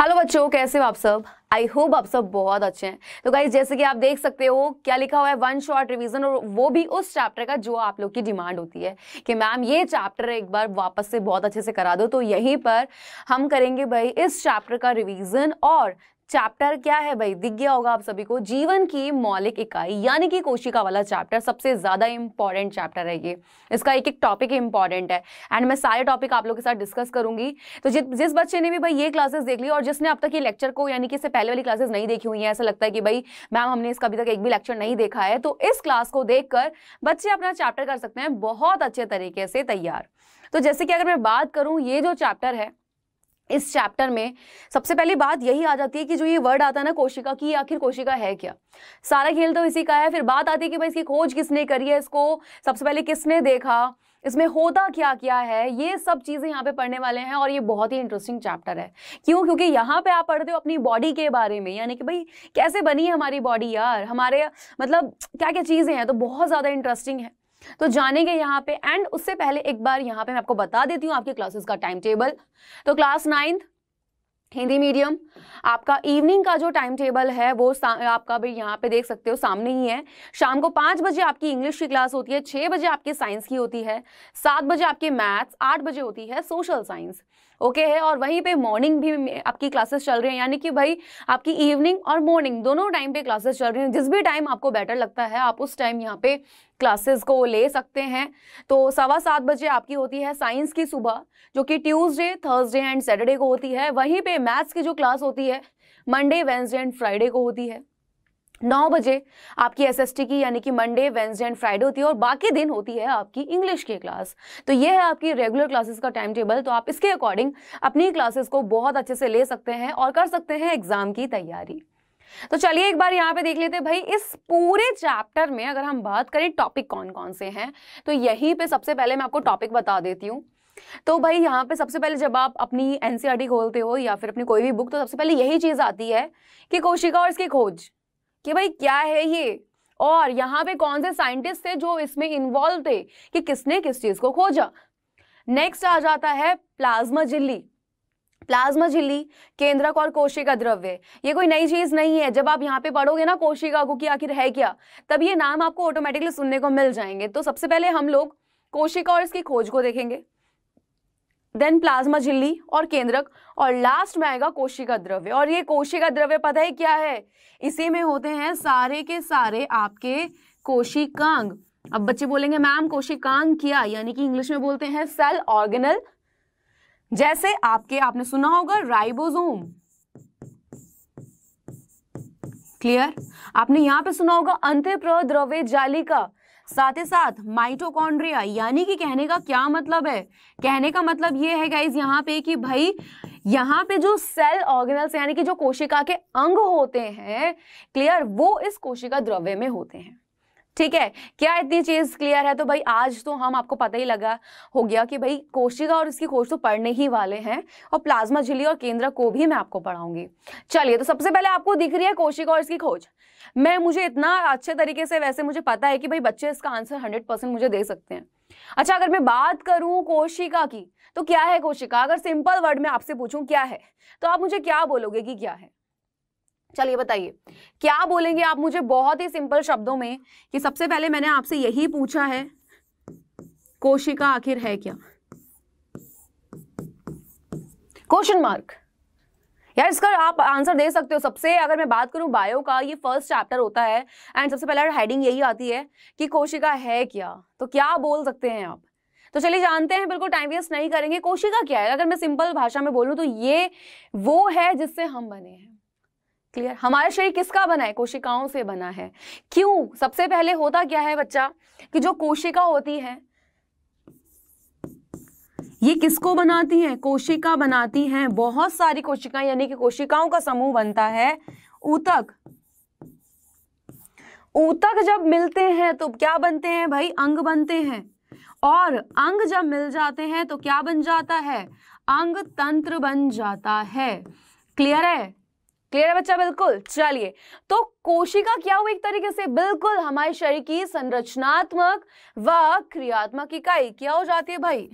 Hello बच्चों कैसे हो आप सब आई होप आप सब बहुत अच्छे हैं तो गाइज जैसे कि आप देख सकते हो क्या लिखा हुआ है वन शॉर्ट रिवीजन और वो भी उस चैप्टर का जो आप लोग की डिमांड होती है कि मैम ये चैप्टर एक बार वापस से बहुत अच्छे से करा दो तो यहीं पर हम करेंगे भाई इस चैप्टर का रिवीजन और चैप्टर क्या है भाई दिख गया होगा आप सभी को जीवन की मौलिक इकाई यानी कि कोशिका वाला चैप्टर सबसे ज़्यादा इंपॉर्टेंट चैप्टर है ये इसका एक एक टॉपिक इंपॉर्टेंट है एंड मैं सारे टॉपिक आप लोगों के साथ डिस्कस करूंगी तो जि, जिस बच्चे ने भी भाई ये क्लासेस देख ली और जिसने अब तक ये लेक्चर को यानी कि इससे पहले वाली क्लासेस नहीं देखी हुई है ऐसा लगता है कि भाई मैम हमने इसका अभी तक एक भी लेक्चर नहीं देखा है तो इस क्लास को देख बच्चे अपना चैप्टर कर सकते हैं बहुत अच्छे तरीके से तैयार तो जैसे कि अगर मैं बात करूँ ये जो चैप्टर है इस चैप्टर में सबसे पहली बात यही आ जाती है कि जो ये वर्ड आता है ना कोशिका की आखिर कोशिका है क्या सारा खेल तो इसी का है फिर बात आती है कि भाई इसकी खोज किसने करी है इसको सबसे पहले किसने देखा इसमें होता क्या क्या है ये सब चीज़ें यहाँ पे पढ़ने वाले हैं और ये बहुत ही इंटरेस्टिंग चैप्टर है क्यों क्योंकि यहाँ पे आप पढ़ते हो अपनी बॉडी के बारे में यानी कि भाई कैसे बनी है हमारी बॉडी यार हमारे मतलब क्या क्या चीज़ें हैं तो बहुत ज़्यादा इंटरेस्टिंग है तो जानेंगे यहाँ पे एंड उससे पहले एक बार यहाँ पे मैं आपको बता देती हूँ आपकी क्लासेस का टाइम टेबल तो क्लास नाइन्थ हिंदी मीडियम आपका इवनिंग का जो टाइम टेबल है वो आपका भी यहाँ पे देख सकते हो सामने ही है शाम को पाँच बजे आपकी इंग्लिश की क्लास होती है छः बजे आपकी साइंस की होती है सात बजे आपकी मैथ्स आठ बजे होती है सोशल साइंस ओके है और वहीं पे मॉर्निंग भी आपकी क्लासेस चल रही हैं यानी कि भाई आपकी इवनिंग और मॉर्निंग दोनों टाइम पे क्लासेस चल रही हैं जिस भी टाइम आपको बेटर लगता है आप उस टाइम यहाँ पे क्लासेस को ले सकते हैं तो सवा सात बजे आपकी होती है साइंस की सुबह जो कि ट्यूसडे थर्सडे एंड सैटरडे को होती है वहीं पर मैथ्स की जो क्लास होती है मंडे वेंसडे एंड फ्राइडे को होती है नौ बजे आपकी एस की यानी कि मंडे वेंसडे एंड फ्राइडे होती है और बाकी दिन होती है आपकी इंग्लिश की क्लास तो ये है आपकी रेगुलर क्लासेस का टाइम टेबल तो आप इसके अकॉर्डिंग अपनी क्लासेस को बहुत अच्छे से ले सकते हैं और कर सकते हैं एग्जाम की तैयारी तो चलिए एक बार यहाँ पे देख लेते हैं भाई इस पूरे चैप्टर में अगर हम बात करें टॉपिक कौन कौन से हैं तो यहीं पे सबसे पहले मैं आपको टॉपिक बता देती हूँ तो भाई यहाँ पे सबसे पहले जब आप अपनी एनसीआरटी e खोलते हो या फिर अपनी कोई भी बुक तो सबसे पहले यही चीज़ आती है कि कोशिका और इसकी खोज कि भाई क्या है ये और यहाँ पे कौन से साइंटिस्ट थे जो इसमें इन्वॉल्व थे कि किसने किस चीज को खोजा नेक्स्ट आ जाता है प्लाज्मा झिल्ली प्लाज्मा झिल्ली केंद्रक और कोशिका द्रव्य ये कोई नई चीज नहीं है जब आप यहाँ पे पढ़ोगे ना कोशिका को कि आखिर है क्या तब ये नाम आपको ऑटोमेटिकली सुनने को मिल जाएंगे तो सबसे पहले हम लोग कोशिका और इसकी खोज को देखेंगे देन प्लाज्मा झिल्ली और केंद्रक और लास्ट में आएगा कोशिका द्रव्य और ये कोशिका द्रव्य पता है क्या है इसी में होते हैं सारे के सारे आपके कोशिकांग अब बच्चे बोलेंगे मैम कोशिकांग क्या यानी कि इंग्लिश में बोलते हैं सेल ऑर्गेनल जैसे आपके आपने सुना होगा राइबोसोम क्लियर आपने यहां पे सुना होगा अंत्यप्रद्रव्य जालिका साथ ही साथ माइटोकॉन्ड्रिया यानी कि कहने का क्या मतलब है कहने का मतलब ये है गाइज यहाँ पे कि भाई यहाँ पे जो सेल ऑर्गेनल्स यानी कि जो कोशिका के अंग होते हैं क्लियर वो इस कोशिका द्रव्य में होते हैं ठीक है क्या इतनी चीज़ क्लियर है तो भाई आज तो हम आपको पता ही लगा हो गया कि भाई कोशिका और इसकी खोज तो पढ़ने ही वाले हैं और प्लाज्मा झिली और केंद्र को भी मैं आपको पढ़ाऊंगी चलिए तो सबसे पहले आपको दिख रही है कोशिका और इसकी खोज मैं मुझे इतना अच्छे तरीके से वैसे मुझे पता है कि भाई बच्चे इसका आंसर हंड्रेड परसेंट मुझे दे सकते हैं अच्छा अगर मैं बात करूं कोशिका की तो क्या है कोशिका अगर सिंपल वर्ड में आपसे पूछूं क्या है तो आप मुझे क्या बोलोगे कि क्या है चलिए बताइए क्या बोलेंगे आप मुझे बहुत ही सिंपल शब्दों में कि सबसे पहले मैंने आपसे यही पूछा है कोशिका आखिर है क्या क्वेश्चन मार्क यार इसका आप आंसर दे सकते हो सबसे अगर मैं बात करूं बायो का ये फर्स्ट चैप्टर होता है एंड सबसे पहले हेडिंग यही आती है कि कोशिका है क्या तो क्या बोल सकते हैं आप तो चलिए जानते हैं बिल्कुल टाइम वेस्ट नहीं करेंगे कोशिका क्या है अगर मैं सिंपल भाषा में बोलूँ तो ये वो है जिससे हम बने हैं क्लियर हमारा शरीर किसका बना है कोशिकाओं से बना है क्यों सबसे पहले होता क्या है बच्चा कि जो कोशिका होती है ये किसको बनाती है कोशिका बनाती है बहुत सारी कोशिका यानी कि कोशिकाओं का समूह बनता है ऊतक ऊतक जब मिलते हैं तो क्या बनते हैं भाई अंग बनते हैं और अंग जब मिल जाते हैं तो क्या बन जाता है अंग तंत्र बन जाता है क्लियर है क्लियर है बच्चा बिल्कुल चलिए तो कोशिका क्या हुई एक तरीके से बिल्कुल हमारे शरीर की संरचनात्मक व क्रियात्मक इकाई क्या हो जाती है भाई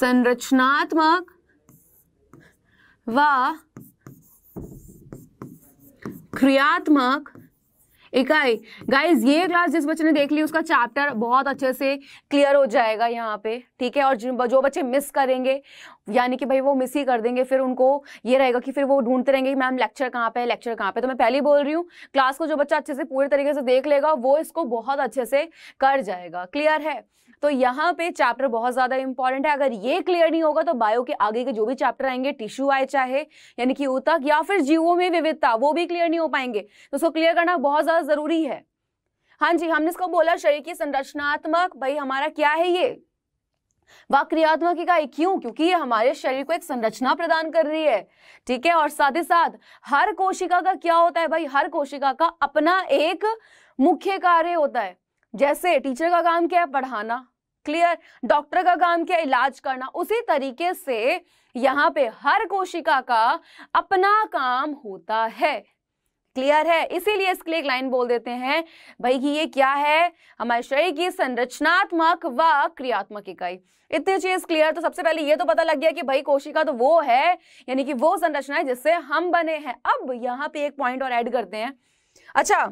संरचनात्मक व क्रियात्मक इकाई गाइज ये क्लास जिस बच्चे ने देख ली उसका चैप्टर बहुत अच्छे से क्लियर हो जाएगा यहाँ पे ठीक है और जो बच्चे मिस करेंगे यानी कि भाई वो मिस ही कर देंगे फिर उनको ये रहेगा कि फिर वो ढूंढते रहेंगे मैम लेक्चर कहाँ पे है लेक्चर कहाँ पे तो मैं पहले ही बोल रही हूँ क्लास को जो बच्चा अच्छे से पूरे तरीके से देख लेगा वो इसको बहुत अच्छे से कर जाएगा क्लियर है तो यहाँ पे चैप्टर बहुत ज़्यादा इंपॉर्टेंट है अगर ये क्लियर नहीं होगा तो बायो के आगे के जो भी चैप्टर आएंगे टिश्यू आए चाहे यानी कि ऊतक या फिर जीवों में विविधता वो भी क्लियर नहीं हो पाएंगे तो उसको क्लियर करना बहुत ज़्यादा ज़रूरी है हाँ जी हमने इसको बोला शरीर की संरचनात्मक भाई हमारा क्या है ये वह क्रियात्मक इकाई क्यों क्योंकि ये हमारे शरीर को एक संरचना प्रदान कर रही है ठीक है और साथ ही साथ हर कोशिका का क्या होता है भाई हर कोशिका का अपना एक मुख्य कार्य होता है जैसे टीचर का काम क्या है पढ़ाना क्लियर डॉक्टर का काम क्या इलाज करना उसी तरीके से यहाँ पे हर कोशिका का अपना काम होता है क्लियर है इसीलिए इसके लिए एक लाइन बोल देते हैं भाई कि ये क्या है हमारे शरीर की संरचनात्मक व क्रियात्मक इकाई इतनी चीज क्लियर तो सबसे पहले ये तो पता लग गया कि भाई कोशिका तो वो है यानी कि वो संरचना है जिससे हम बने हैं अब यहाँ पे एक पॉइंट और ऐड करते हैं अच्छा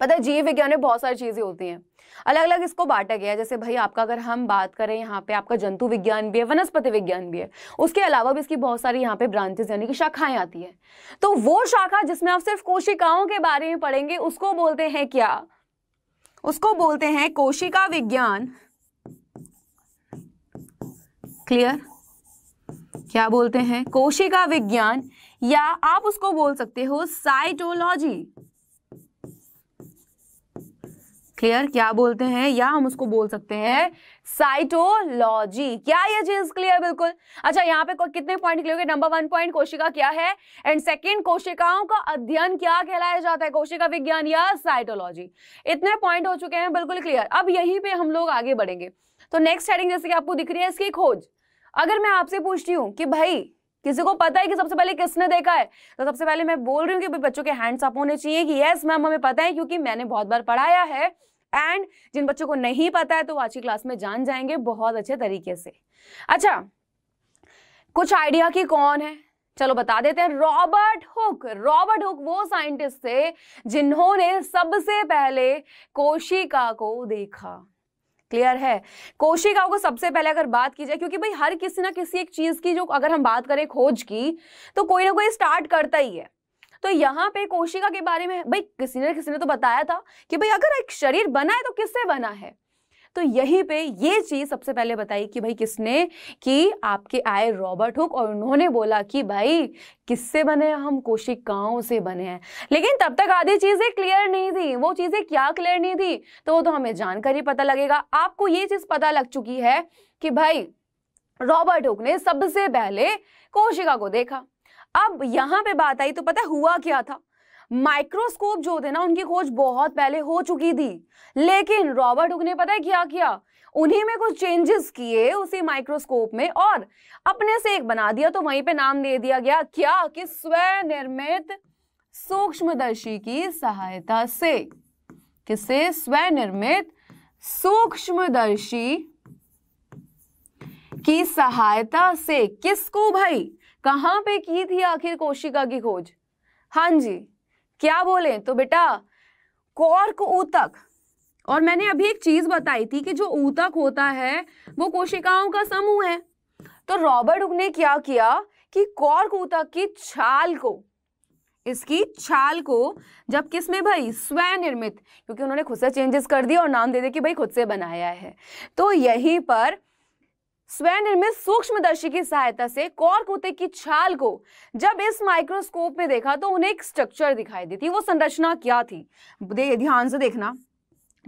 पता है जीव विज्ञान में बहुत सारी चीज़ें होती हैं अलग अलग इसको बांटा गया है जैसे भाई आपका अगर हम बात करें यहाँ पे आपका जंतु विज्ञान भी है वनस्पति विज्ञान भी है उसके अलावा भी इसकी बहुत सारी यहाँ पे ब्रांचेस यानी कि शाखाएं आती है तो वो शाखा जिसमें आप सिर्फ कोशिकाओं के बारे में पढ़ेंगे उसको बोलते हैं क्या उसको बोलते हैं कोशिका विज्ञान क्लियर क्या बोलते हैं कोशिका विज्ञान या आप उसको बोल सकते हो साइटोलॉजी क्लियर क्या बोलते हैं या हम उसको बोल सकते हैं साइटोलॉजी क्या ये चीज क्लियर बिल्कुल अच्छा यहाँ पे कितने point clear number one point कोशिका क्या है एंड सेकंड कोशिकाओं का अध्ययन क्या कहलाया जाता है कोशिका विज्ञान या साइटोलॉजी इतने पॉइंट हो चुके हैं बिल्कुल क्लियर अब यहीं पर हम लोग आगे बढ़ेंगे तो नेक्स्ट हेडिंग जैसे कि आपको दिख रही है इसकी खोज अगर मैं आपसे पूछती हूँ कि भाई किसी को पता है कि सबसे पहले किसने देखा है तो सबसे पहले मैं बोल रही हूँ कि बच्चों के हैंड्स अप होने चाहिए कि यस मैम हमें पता है क्योंकि मैंने बहुत बार पढ़ाया है एंड जिन बच्चों को नहीं पता है तो वो आज की क्लास में जान जाएंगे बहुत अच्छे तरीके से अच्छा कुछ आइडिया की कौन है चलो बता देते हैं रॉबर्ट हुक रॉबर्ट हुक वो साइंटिस्ट थे जिन्होंने सबसे पहले कोशिका को देखा क्लियर है कोशिकाओं को सबसे पहले अगर बात की जाए क्योंकि भाई हर किसी ना किसी एक चीज की जो अगर हम बात करें खोज की तो कोई ना कोई स्टार्ट करता ही है तो यहाँ पे कोशिका के बारे में भाई किसी ने किसी ने तो बताया था कि भाई अगर एक शरीर बना है तो किससे बना है तो यहीं पे ये चीज सबसे पहले बताई कि भाई किसने कि आपके आए रॉबर्ट हुक और उन्होंने बोला कि भाई किससे बने हैं हम कोशिकाओं से बने हैं लेकिन तब तक आधी चीजें क्लियर नहीं थी वो चीजें क्या क्लियर नहीं थी तो वो तो हमें जानकर ही पता लगेगा आपको ये चीज पता लग चुकी है कि भाई रॉबर्ट हुक ने सबसे पहले कोशिका को देखा अब यहां पे बात आई तो पता है हुआ क्या था माइक्रोस्कोप जो थे ना उनकी खोज बहुत पहले हो चुकी थी लेकिन रॉबर्ट हुक ने पता है क्या किया उन्हीं में कुछ चेंजेस किए उसी माइक्रोस्कोप में और अपने से एक बना दिया तो वहीं पे नाम दे दिया गया क्या कि स्वनिर्मित सूक्ष्मदर्शी की सहायता से किसे स्वनिर्मित सूक्ष्मदर्शी की सहायता से किसको भाई कहाँ पे की थी आखिर कोशिका की खोज हाँ जी क्या बोले तो बेटा कॉर्क ऊतक और मैंने अभी एक चीज बताई थी कि जो ऊतक होता है वो कोशिकाओं का समूह है तो रॉबर्ट ने क्या किया कि कॉर्क ऊतक की छाल को इसकी छाल को जब किस में भाई स्वनिर्मित क्योंकि उन्होंने खुद से चेंजेस कर दिया और नाम दे दे कि भाई खुद से बनाया है तो यहीं पर स्वनिर्मित सूक्ष्मदर्शी की सहायता से कौर कुत्ते की छाल को जब इस माइक्रोस्कोप में देखा तो उन्हें एक स्ट्रक्चर दिखाई दी थी वो संरचना क्या थी ध्यान से देखना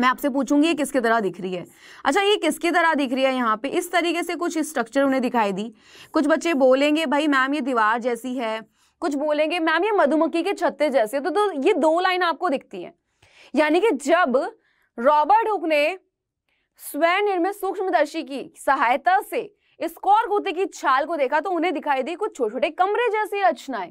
मैं आपसे पूछूंगी ये किसकी तरह दिख रही है अच्छा ये किसकी तरह दिख रही है यहाँ पे इस तरीके से कुछ स्ट्रक्चर उन्हें दिखाई दी कुछ बच्चे बोलेंगे भाई मैम ये दीवार जैसी है कुछ बोलेंगे मैम ये मधुमक्खी के छत्ते जैसे तो, तो ये दो लाइन आपको दिखती है यानी कि जब रॉबर्ट हुक ने स्वनिर्मित सूक्ष्मदर्शी की सहायता से स्कोर कुत्ते की छाल को देखा तो उन्हें दिखाई दी कुछ छोटे छोटे कमरे जैसी रचनाएं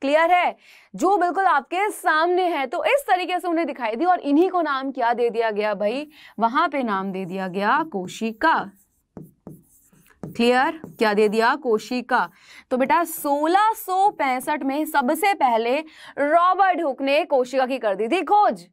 क्लियर है जो बिल्कुल आपके सामने है तो इस तरीके से उन्हें दिखाई दी और इन्हीं को नाम क्या दे दिया गया भाई वहां पे नाम दे दिया गया कोशिका क्लियर क्या दे दिया कोशिका तो बेटा 1665 में सबसे पहले रॉबर्ट हुक ने कोशिका की कर दी थी खोज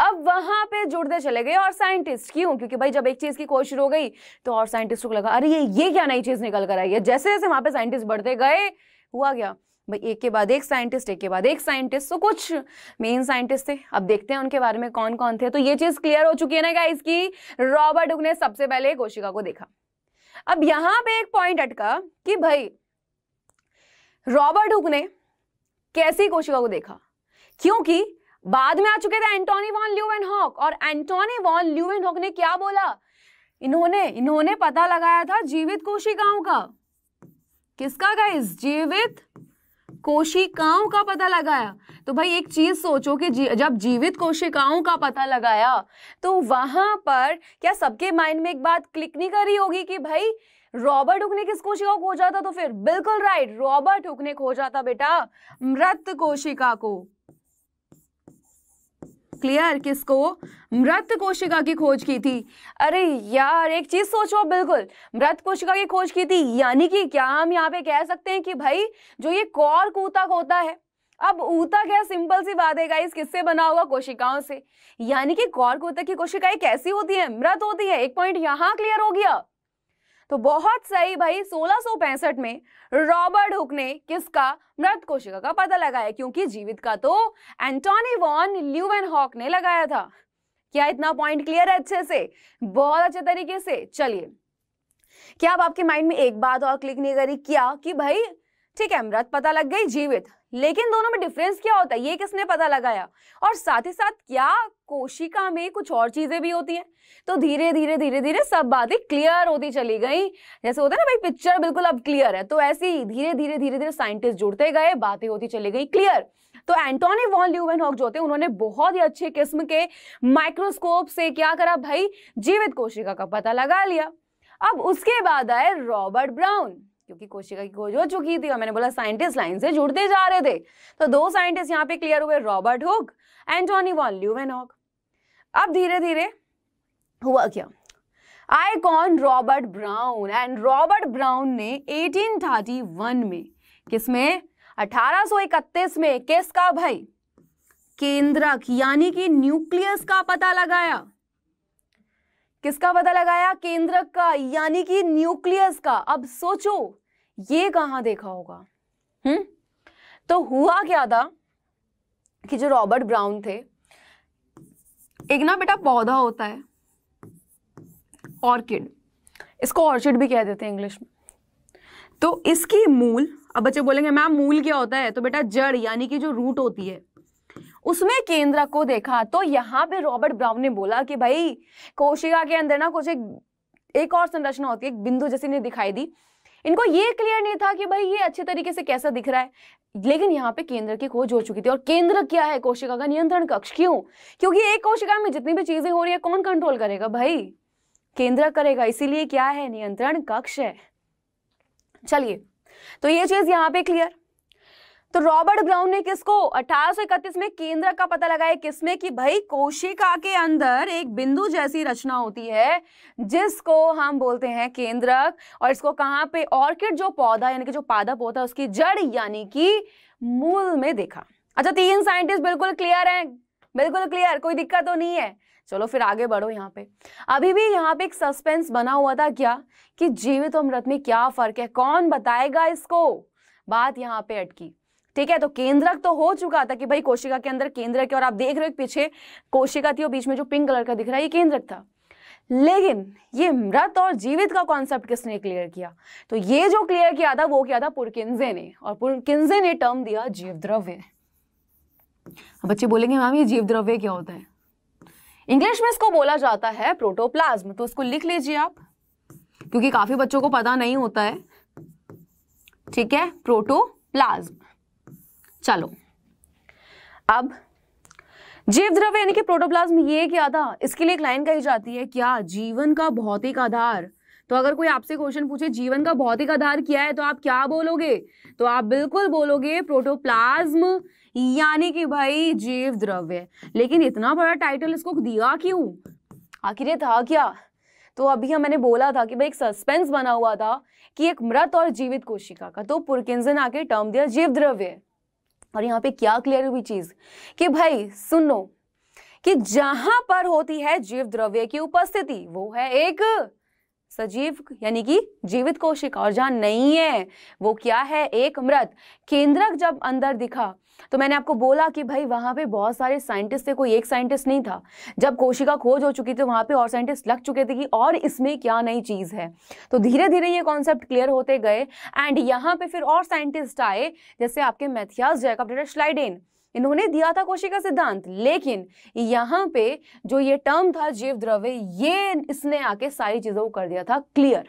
अब वहां पे जुड़ते चले गए और साइंटिस्ट क्यों क्योंकि भाई जब एक चीज की कोशिश हो गई तो और साइंटिस्टों को लगा अरे ये ये क्या नई चीज निकल कर आई है जैसे जैसे वहां पे साइंटिस्ट बढ़ते गए हुआ क्या भाई एक के बाद एक साइंटिस्ट एक के बाद एक साइंटिस्ट तो कुछ मेन साइंटिस्ट थे अब देखते हैं उनके बारे में कौन कौन थे तो ये चीज क्लियर हो चुकी है ना गाइस की रॉबर्ट हुक ने सबसे पहले कोशिका को देखा अब यहां पे एक पॉइंट अटका कि भाई रॉबर्ट हुक ने कैसी कोशिका को देखा क्योंकि बाद में आ चुके थे एंटोनी वॉन एन हॉक और एंटोनी वॉन ल्यूएन हॉक ने क्या बोला इन्होंने इन्होंने पता लगाया था जीवित कोशिकाओं का किसका गाइस जीवित कोशिकाओं का पता लगाया तो भाई एक चीज सोचो कि जी, जब जीवित कोशिकाओं का पता लगाया तो वहां पर क्या सबके माइंड में एक बात क्लिक नहीं करी होगी कि भाई रॉबर्ट हुक ने किस कोशिका को खोजा था तो फिर बिल्कुल राइट रॉबर्ट हुक ने खोजा था बेटा मृत कोशिका को क्लियर किसको मृत कोशिका की खोज की थी अरे यार एक चीज सोचो बिल्कुल मृत कोशिका की खोज की थी यानी कि क्या हम यहाँ पे कह सकते हैं कि भाई जो ये कौर ऊतक होता है अब ऊतक है सिंपल सी बात है गाइस किससे बना हुआ कोशिकाओं से यानी कि कौर ऊतक की कोशिकाएं कैसी होती है मृत होती है एक पॉइंट यहाँ क्लियर हो गया तो बहुत सही भाई सोलह में रॉबर्ट हुक ने किसका मृत कोशिका का पता लगाया क्योंकि जीवित का तो एंटोनी वॉन ल्यूवन हॉक ने लगाया था क्या इतना पॉइंट क्लियर है अच्छे से बहुत अच्छे तरीके से चलिए क्या आप आपके माइंड में एक बात और क्लिक नहीं करी क्या कि भाई ठीक है मृत पता लग गई जीवित लेकिन दोनों में डिफरेंस क्या होता है ये किसने पता लगाया और साथ ही साथ क्या कोशिका में कुछ और चीजें भी होती हैं तो धीरे धीरे धीरे धीरे सब बातें क्लियर होती चली गई जैसे होता है ना भाई पिक्चर बिल्कुल अब क्लियर है तो ऐसे ही धीरे धीरे धीरे धीरे साइंटिस्ट जुड़ते गए बातें होती चली गई क्लियर तो एंटोनी वॉन ल्यूवन हॉक जो होते हैं उन्होंने बहुत ही अच्छे किस्म के माइक्रोस्कोप से क्या करा भाई जीवित कोशिका का पता लगा लिया अब उसके बाद आए रॉबर्ट ब्राउन क्योंकि कोशिका की खोज हो चुकी थी और मैंने बोला साइंटिस्ट लाइन से जुड़ते जा रहे थे तो दो साइंटिस्ट यहाँ पे क्लियर हुए Robert Hooke Antonie van Leeuwenhoek अब धीरे धीरे हुआ क्या icon Robert Brown and Robert Brown ने 1831 में किसमें 1831 में किसका भाई केंद्रक यानी कि न्यूक्लियस का पता लगाया किसका पता लगाया केंद्रक का यानी कि न्यूक्लियस का अब सोचो ये कहाँ देखा होगा हम्म तो हुआ क्या था कि जो रॉबर्ट ब्राउन थे एक ना बेटा पौधा होता है ऑर्किड इसको ऑर्चिड भी कह देते हैं इंग्लिश में तो इसकी मूल अब बच्चे बोलेंगे मैम मूल क्या होता है तो बेटा जड़ यानी कि जो रूट होती है उसमें केंद्र को देखा तो यहां पे रॉबर्ट ब्राउन ने बोला कि भाई कोशिका के अंदर ना कुछ एक एक और संरचना होती है एक बिंदु जैसी ने दिखाई दी इनको ये क्लियर नहीं था कि भाई ये अच्छे तरीके से कैसा दिख रहा है लेकिन यहाँ पे केंद्र की खोज हो चुकी थी और केंद्र क्या है कोशिका का नियंत्रण कक्ष क्यों क्योंकि एक कोशिका में जितनी भी चीजें हो रही है कौन कंट्रोल करेगा भाई केंद्र करेगा इसीलिए क्या है नियंत्रण कक्ष है चलिए तो ये चीज यहाँ पे क्लियर तो रॉबर्ट ब्राउन ने किसको अठारह में केंद्र का पता लगाया किसमें कि भाई कोशिका के अंदर एक बिंदु जैसी रचना होती है जिसको हम बोलते हैं केंद्रक और इसको कहां पे ऑर्किड जो पौधा यानी कि जो पादप होता है उसकी जड़ यानी कि मूल में देखा अच्छा तीन साइंटिस्ट बिल्कुल क्लियर हैं बिल्कुल क्लियर कोई दिक्कत तो नहीं है चलो फिर आगे बढ़ो यहाँ पे अभी भी यहाँ पे एक सस्पेंस बना हुआ था क्या कि जीवित और मृत में क्या फर्क है कौन बताएगा इसको बात यहाँ पे अटकी ठीक है तो केंद्रक तो हो चुका था कि भाई कोशिका के अंदर केंद्रक है और आप देख रहे हो पीछे कोशिका थी और बीच में जो पिंक कलर का दिख रहा है ये केंद्रक था लेकिन ये मृत और जीवित का कॉन्सेप्ट किसने क्लियर किया तो ये जो क्लियर किया था वो किया था पुरकिंजे ने और पुरकिंजे ने टर्म दिया जीव द्रव्य बच्चे बोलेंगे मैम ये जीव द्रव्य क्या होता है इंग्लिश में इसको बोला जाता है प्रोटोप्लाज्म तो उसको लिख लीजिए आप क्योंकि काफी बच्चों को पता नहीं होता है ठीक है प्रोटोप्लाज्म चलो अब जीव द्रव्य यानी कि प्रोटोप्लाज्म ये क्या था इसके लिए एक लाइन कही जाती है क्या हाँ, जीवन का भौतिक आधार तो अगर कोई आपसे क्वेश्चन पूछे जीवन का भौतिक आधार क्या है तो आप क्या बोलोगे तो आप बिल्कुल बोलोगे प्रोटोप्लाज्म यानी कि भाई जीव द्रव्य लेकिन इतना बड़ा टाइटल इसको दिया क्यों आखिर ये था क्या तो अभी हम हाँ मैंने बोला था कि भाई एक सस्पेंस बना हुआ था कि एक मृत और जीवित कोशिका का तो पुरकिंजन आके टर्म दिया जीव द्रव्य और यहाँ पे क्या क्लियर हुई चीज कि भाई सुनो कि जहां पर होती है जीव द्रव्य की उपस्थिति वो है एक सजीव यानी कि जीवित कोशिका और जहां नहीं है वो क्या है एक मृत केंद्रक जब अंदर दिखा तो मैंने आपको बोला कि भाई वहां पे बहुत सारे साइंटिस्ट थे कोई एक साइंटिस्ट नहीं था जब कोशिका खोज हो चुकी थी वहां पे और साइंटिस्ट लग चुके थे कि और इसमें क्या नई चीज़ है तो धीरे धीरे ये कॉन्सेप्ट क्लियर होते गए एंड यहाँ पे फिर और साइंटिस्ट आए जैसे आपके मैथियास जैकअप स्लाइडेन इन्होंने दिया था कोशिका का सिद्धांत लेकिन यहाँ पे जो ये टर्म था जीव द्रव्य ये इसने आके सारी चीज़ों को कर दिया था क्लियर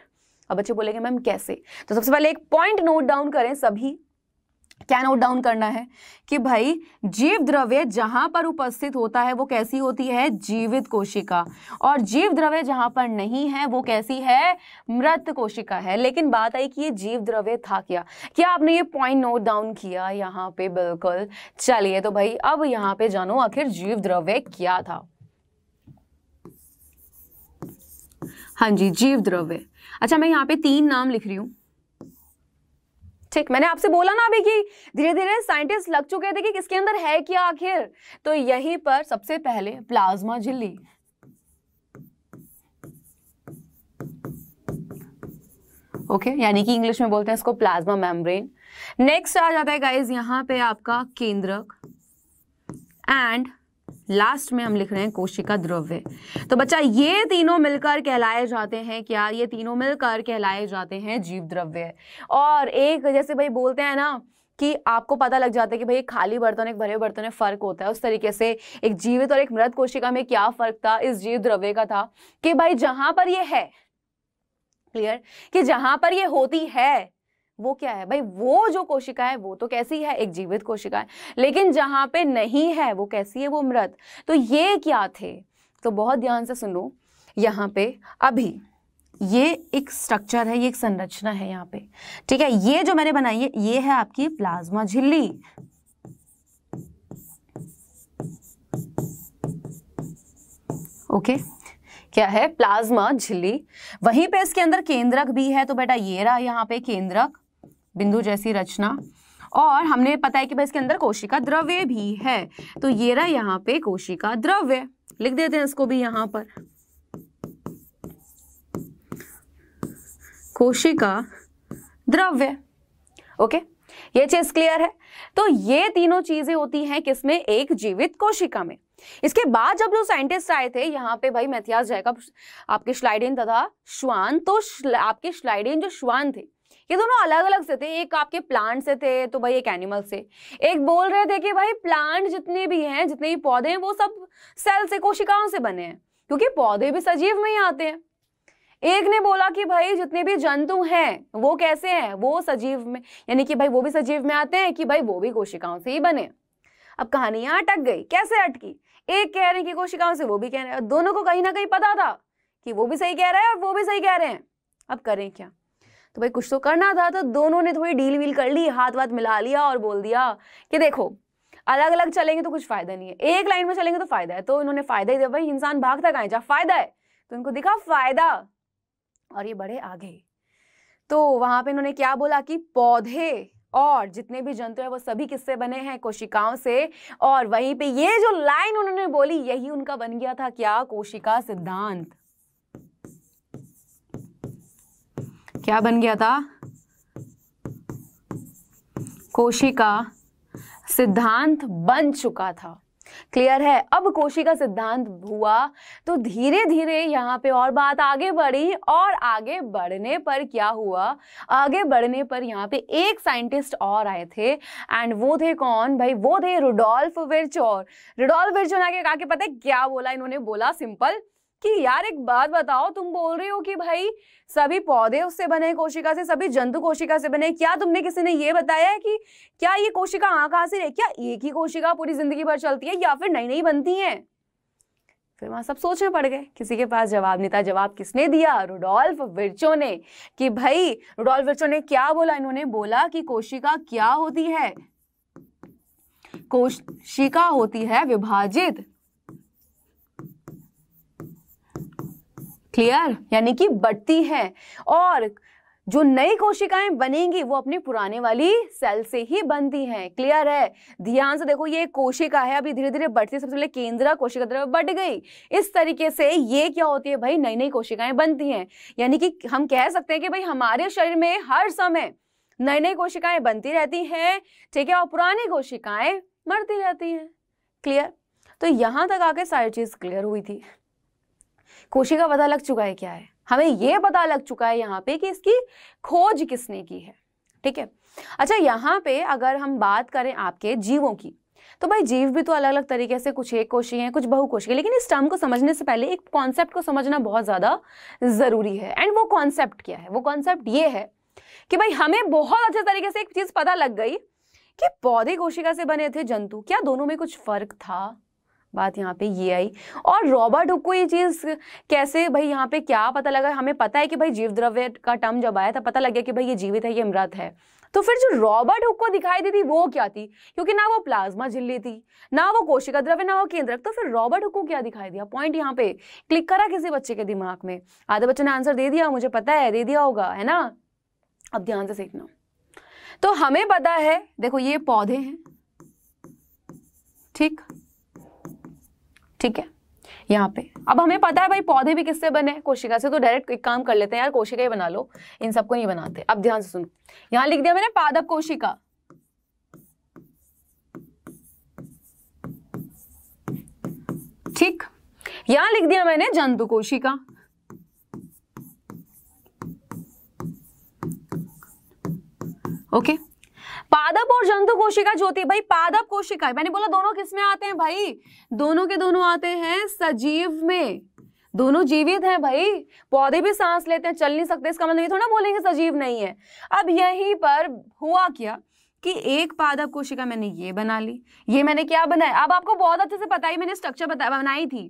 अब बच्चे बोलेंगे मैम कैसे तो सबसे पहले एक पॉइंट नोट डाउन करें सभी क्या नोट डाउन करना है कि भाई जीव द्रव्य जहां पर उपस्थित होता है वो कैसी होती है जीवित कोशिका और जीव द्रव्य जहां पर नहीं है वो कैसी है मृत कोशिका है लेकिन बात आई कि ये जीव द्रव्य था क्या क्या आपने ये पॉइंट नोट डाउन किया यहाँ पे बिल्कुल चलिए तो भाई अब यहाँ पे जानो आखिर जीव द्रव्य क्या था हाँ जी जीव द्रव्य अच्छा मैं यहाँ पे तीन नाम लिख रही हूँ ठीक मैंने आपसे बोला ना अभी कि धीरे धीरे साइंटिस्ट लग चुके थे कि किसके अंदर है क्या आखिर तो यहीं पर सबसे पहले प्लाज्मा झिल्ली ओके okay, यानी कि इंग्लिश में बोलते हैं इसको प्लाज्मा मेम्ब्रेन नेक्स्ट आ जाता है गाइज यहां पे आपका केंद्रक एंड लास्ट में हम लिख रहे हैं कोशिका द्रव्य तो बच्चा ये तीनों मिलकर कहलाए जाते हैं क्या ये तीनों मिलकर कहलाए जाते हैं जीव द्रव्य और एक जैसे भाई बोलते हैं ना कि आपको पता लग जाता है कि भाई एक खाली बर्तन एक भरे बर्तन में फ़र्क होता है उस तरीके से एक जीवित और एक मृत कोशिका में क्या फ़र्क था इस जीव द्रव्य का था कि भाई जहां पर ये है क्लियर कि जहां पर ये होती है वो क्या है भाई वो जो कोशिका है वो तो कैसी है एक जीवित कोशिका है लेकिन जहां पे नहीं है वो कैसी है वो मृत तो ये क्या थे तो बहुत ध्यान से सुनो यहाँ पे अभी ये एक स्ट्रक्चर है ये एक संरचना है यहाँ पे ठीक है ये जो मैंने बनाई है ये है आपकी प्लाज्मा झिल्ली ओके क्या है प्लाज्मा झिल्ली वहीं पे इसके अंदर केंद्रक भी है तो बेटा ये रहा यहाँ पे केंद्रक बिंदु जैसी रचना और हमने पता है कि भाई इसके अंदर कोशिका द्रव्य भी है तो ये रहा यहाँ पे कोशिका द्रव्य लिख देते हैं इसको भी यहाँ पर कोशिका द्रव्य ओके ये चीज क्लियर है तो ये तीनों चीजें होती हैं किसमें एक जीवित कोशिका में इसके बाद जब लोग साइंटिस्ट आए थे यहाँ पे भाई मैथियास जाएगा आपके श्लाइडेन तथा श्वान तो आपके श्लाइडेन जो श्वान थे ये दोनों अलग अलग से थे एक आपके प्लांट से थे तो भाई एक एनिमल से एक बोल रहे थे कि भाई प्लांट जितने भी हैं जितने भी पौधे हैं वो सब सेल से कोशिकाओं से बने हैं क्योंकि पौधे भी सजीव में ही आते हैं एक ने बोला कि भाई जितने भी जंतु हैं वो कैसे हैं वो सजीव में यानी कि भाई वो भी सजीव में आते हैं कि भाई वो भी कोशिकाओं से ही बने अब कहानियां अटक गई कैसे अटकी एक कह रहे हैं कि कोशिकाओं से वो भी कह रहे हैं दोनों को कहीं ना कहीं पता था कि वो भी सही कह रहा है और वो भी सही कह रहे हैं अब करें क्या तो भाई कुछ तो करना था तो दोनों ने थोड़ी डील वील कर ली हाथ वाथ मिला लिया और बोल दिया कि देखो अलग अलग चलेंगे तो कुछ फायदा नहीं है एक लाइन में चलेंगे तो फायदा है तो इन्होंने फायदा ही दिया भाई इंसान भागता कहा जा फायदा है तो इनको दिखा फायदा और ये बड़े आगे तो वहां पे इन्होंने क्या बोला कि पौधे और जितने भी जंतु हैं वो सभी किससे बने हैं कोशिकाओं से और वहीं पे ये जो लाइन उन्होंने बोली यही उनका बन गया था क्या कोशिका सिद्धांत क्या बन गया था कोशिका सिद्धांत बन चुका था क्लियर है अब कोशिका सिद्धांत हुआ तो धीरे धीरे यहाँ पे और बात आगे बढ़ी और आगे बढ़ने पर क्या हुआ आगे बढ़ने पर यहाँ पे एक साइंटिस्ट और आए थे एंड वो थे कौन भाई वो थे रुडोल्फ विरचोर रुडोल्फ विरचोर आगे आके पता है क्या बोला इन्होंने बोला सिंपल कि यार एक बात बताओ तुम बोल रहे हो कि भाई सभी पौधे उससे बने कोशिका से सभी जंतु कोशिका से बने क्या तुमने किसी ने ये बताया है कि क्या ये कोशिका आ कहाँ से क्या एक ही कोशिका पूरी जिंदगी भर चलती है या फिर नई नई बनती है फिर वहां सब सोचने पड़ गए किसी के पास जवाब नहीं था जवाब किसने दिया रुडोल्फ विर्चो ने कि भाई रुडोल्फ विर्चो ने क्या बोला इन्होंने बोला कि कोशिका क्या होती है कोशिका होती है विभाजित क्लियर यानी कि बढ़ती है और जो नई कोशिकाएं बनेंगी वो अपनी पुराने वाली सेल से ही बनती हैं क्लियर है ध्यान से देखो ये कोशिका है अभी धीरे धीरे बढ़ती है सबसे पहले केंद्र कोशिका द्रव्य बढ़ गई इस तरीके से ये क्या होती है भाई नई नई कोशिकाएं बनती हैं यानी कि हम कह सकते हैं कि भाई हमारे शरीर में हर समय नई नई कोशिकाएं बनती रहती हैं ठीक है और पुरानी कोशिकाएं मरती रहती हैं क्लियर तो यहाँ तक आके सारी चीज़ क्लियर हुई थी कोशी का पता लग चुका है क्या है हमें ये पता लग चुका है यहाँ पे कि इसकी खोज किसने की है ठीक है अच्छा यहाँ पे अगर हम बात करें आपके जीवों की तो भाई जीव भी तो अलग अलग तरीके से कुछ एक कोशी हैं कुछ बहुकोशी है लेकिन इस टर्म को समझने से पहले एक कॉन्सेप्ट को समझना बहुत ज़्यादा ज़रूरी है एंड वो कॉन्सेप्ट क्या है वो कॉन्सेप्ट ये है कि भाई हमें बहुत अच्छे तरीके से एक चीज़ पता लग गई कि पौधे कोशिका से बने थे जंतु क्या दोनों में कुछ फर्क था बात यहाँ पे ये आई और रॉबर्ट हुक को ये चीज़ कैसे भाई यहाँ पे क्या पता लगा हमें पता है कि भाई जीव द्रव्य का टर्म जब आया था पता लग गया कि भाई ये जीवित है ये मृत है तो फिर जो रॉबर्ट हुक को दिखाई दी थी वो क्या थी क्योंकि ना वो प्लाज्मा झिल्ली थी ना वो कोशिका द्रव्य ना वो केंद्रक तो फिर रॉबर्ट हुक को क्या दिखाई दिया पॉइंट यहाँ पे क्लिक करा किसी बच्चे के दिमाग में आधे बच्चे ने आंसर दे दिया मुझे पता है दे दिया होगा है ना अब ध्यान से सीखना तो हमें पता है देखो ये पौधे हैं ठीक ठीक है यहाँ पे अब हमें पता है भाई पौधे भी किससे बने कोशिका से तो डायरेक्ट एक काम कर लेते हैं यार कोशिका ही बना लो इन सबको नहीं बनाते अब ध्यान से सुनो यहां लिख दिया मैंने पादप कोशिका ठीक यहां लिख दिया मैंने जंतु कोशिका ओके okay. पादप और जंतु कोशिका जो होती है भाई पादप कोशिका मैंने बोला दोनों किसमें आते हैं भाई दोनों के दोनों आते हैं सजीव में दोनों जीवित हैं भाई पौधे भी सांस लेते हैं चल नहीं सकते इसका मतलब ये थोड़ा बोलेंगे सजीव नहीं है अब यहीं पर हुआ क्या कि एक पादप कोशिका मैंने ये बना ली ये मैंने क्या बनाया अब आपको बहुत अच्छे से पता ही मैंने स्ट्रक्चर बनाई थी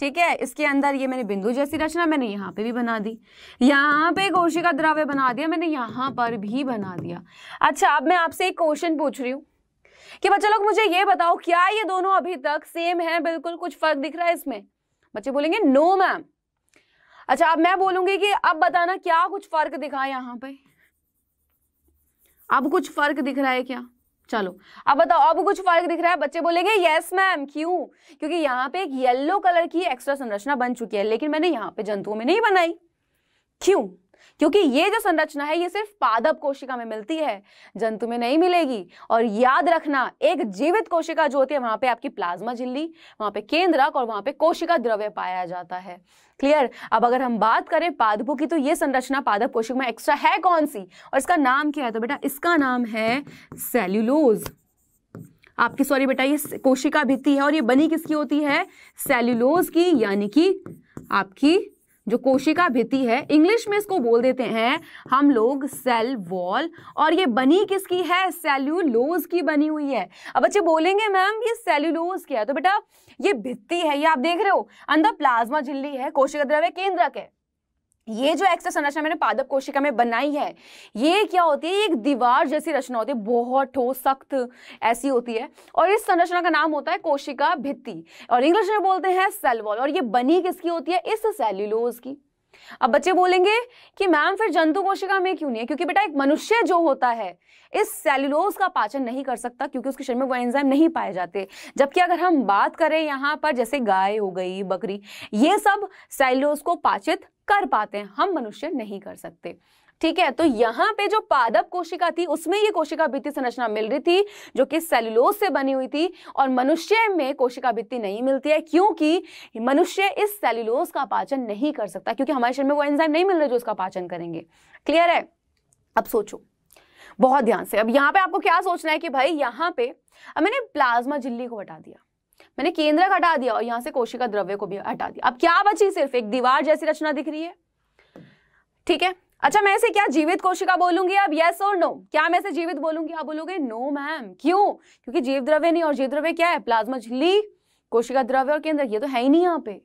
ठीक है इसके अंदर ये मैंने बिंदु जैसी रचना मैंने यहाँ पे भी बना दी यहाँ पे कोशिका द्रव्य बना दिया मैंने यहाँ पर भी बना दिया अच्छा अब मैं आपसे एक क्वेश्चन पूछ रही हूँ कि बच्चे लोग मुझे ये बताओ क्या ये दोनों अभी तक सेम है बिल्कुल कुछ फर्क दिख रहा है इसमें बच्चे बोलेंगे नो मैम अच्छा अब मैं बोलूंगी कि अब बताना क्या कुछ फर्क दिखा है यहाँ पे अब कुछ फर्क दिख रहा है क्या चलो अब बताओ अब कुछ फर्क दिख रहा है बच्चे बोलेंगे यस मैम क्यों क्योंकि यहाँ पे एक येलो कलर की एक्स्ट्रा संरचना बन चुकी है लेकिन मैंने यहाँ पे जंतुओं में नहीं बनाई क्यों क्योंकि ये जो संरचना है ये सिर्फ पादप कोशिका में मिलती है जंतु में नहीं मिलेगी और याद रखना एक जीवित कोशिका जो होती है वहां पे आपकी प्लाज्मा झिल्ली वहां पे केंद्रक और वहां पे कोशिका द्रव्य पाया जाता है क्लियर अब अगर हम बात करें पादपों की तो ये संरचना पादप कोशिका में एक्स्ट्रा है कौन सी और इसका नाम क्या है तो बेटा इसका नाम है सेल्यूलोज़ आपकी सॉरी बेटा ये कोशिका भित्ति है और ये बनी किसकी होती है सेल्यूलोज की यानी कि आपकी जो कोशिका भित्ति है इंग्लिश में इसको बोल देते हैं हम लोग सेल वॉल और ये बनी किसकी है सेल्यूलोज की बनी हुई है अब बच्चे बोलेंगे मैम ये सेल्यूलोज क्या है तो बेटा ये भित्ति है ये आप देख रहे हो अंदर प्लाज्मा झिल्ली है कोशिका द्रव्य केंद्रक है ये जो एक्स्ट्रा संरचना मैंने पादप कोशिका में बनाई है ये क्या होती है एक दीवार जैसी रचना होती है बहुत ठोस सख्त ऐसी होती है और इस संरचना का नाम होता है कोशिका भित्ति और इंग्लिश में बोलते हैं सेल वॉल और ये बनी किसकी होती है इस सेल्यूलोज की अब बच्चे बोलेंगे कि मैम फिर जंतु कोशिका में क्यों नहीं है क्योंकि बेटा एक मनुष्य जो होता है इस सेल्यूलोज का पाचन नहीं कर सकता क्योंकि उसके शरीर में वो एंजाइम नहीं पाए जाते जबकि अगर हम बात करें यहाँ पर जैसे गाय हो गई बकरी ये सब सेल्यूलोज को पाचित कर पाते हैं हम मनुष्य नहीं कर सकते ठीक है तो यहाँ पे जो पादप कोशिका थी उसमें ये कोशिका भित्ति संरचना मिल रही थी जो कि सेलुलोज से बनी हुई थी और मनुष्य में कोशिका भित्ति नहीं मिलती है क्योंकि मनुष्य इस सेलुलोज का पाचन नहीं कर सकता क्योंकि हमारे शरीर में वो एंजाइम नहीं मिल रहे जो उसका पाचन करेंगे क्लियर है अब सोचो बहुत ध्यान से अब यहाँ पे आपको क्या सोचना है कि भाई यहाँ पे मैंने प्लाज्मा झिल्ली को हटा दिया मैंने केंद्र हटा दिया और यहाँ से कोशिका द्रव्य को भी हटा दिया अब क्या बची सिर्फ एक दीवार जैसी रचना दिख रही है ठीक है अच्छा मैं इसे क्या जीवित कोशिका बोलूंगी अब यस और नो क्या मैं इसे जीवित बोलूंगी आप बोलोगे नो मैम क्यों क्योंकि जीव द्रव्य नहीं और जीव द्रव्य क्या है प्लाज्मा झिल्ली कोशिका द्रव्य और केंद्र ये तो है ही नहीं यहाँ पे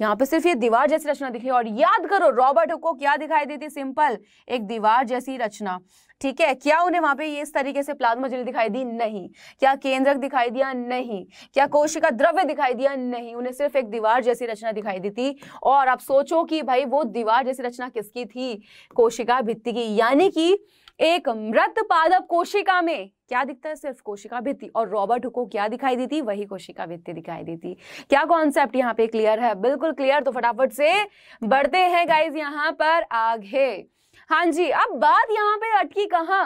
यहाँ पे सिर्फ ये दीवार जैसी रचना दिखी और याद करो रॉबर्ट को क्या दिखाई देती सिंपल एक दीवार जैसी रचना ठीक है क्या उन्हें वहां पे ये इस तरीके से प्लाज्मा झिल्ली दिखाई दी नहीं क्या केंद्रक दिखाई दिया नहीं क्या कोशिका द्रव्य दिखाई दिया नहीं उन्हें सिर्फ एक दीवार जैसी रचना दिखाई दी थी और आप सोचो कि भाई वो दीवार जैसी रचना किसकी थी कोशिका भित्ति की यानी कि एक मृत पादप कोशिका में क्या दिखता है सिर्फ कोशिका भित्ति और रॉबर्ट को क्या दिखाई देती वही कोशिका भित्ति दिखाई देती क्या कॉन्सेप्ट यहाँ पे क्लियर है बिल्कुल क्लियर तो फटाफट से बढ़ते हैं गाइज यहाँ पर आगे हाँ जी अब बात यहाँ पे अटकी कहा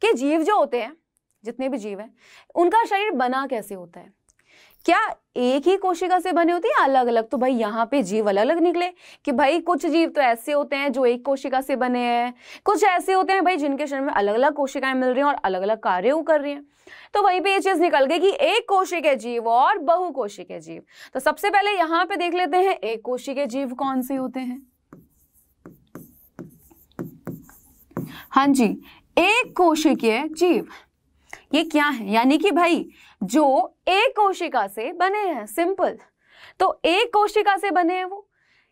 कि जीव जो होते हैं जितने भी जीव हैं उनका शरीर बना कैसे होता है क्या एक ही कोशिका से बने होते हैं अलग अलग तो भाई यहाँ पे जीव अलग अलग निकले कि भाई कुछ जीव तो ऐसे होते हैं जो एक कोशिका से बने हैं कुछ ऐसे होते हैं भाई जिनके शरीर में अलग अलग कोशिकाएं मिल रही हैं और अलग अलग कार्य कर रही हैं तो वहीं पे ये चीज निकल गई कि एक कोशिकीय जीव और बहु कोशिक जीव तो सबसे पहले यहाँ पे देख लेते हैं एक कोशिकीय जीव कौन से होते हैं हाँ जी एक कोशिकीय जीव ये क्या है यानी कि भाई जो एक कोशिका से बने हैं सिंपल तो एक कोशिका से बने हैं वो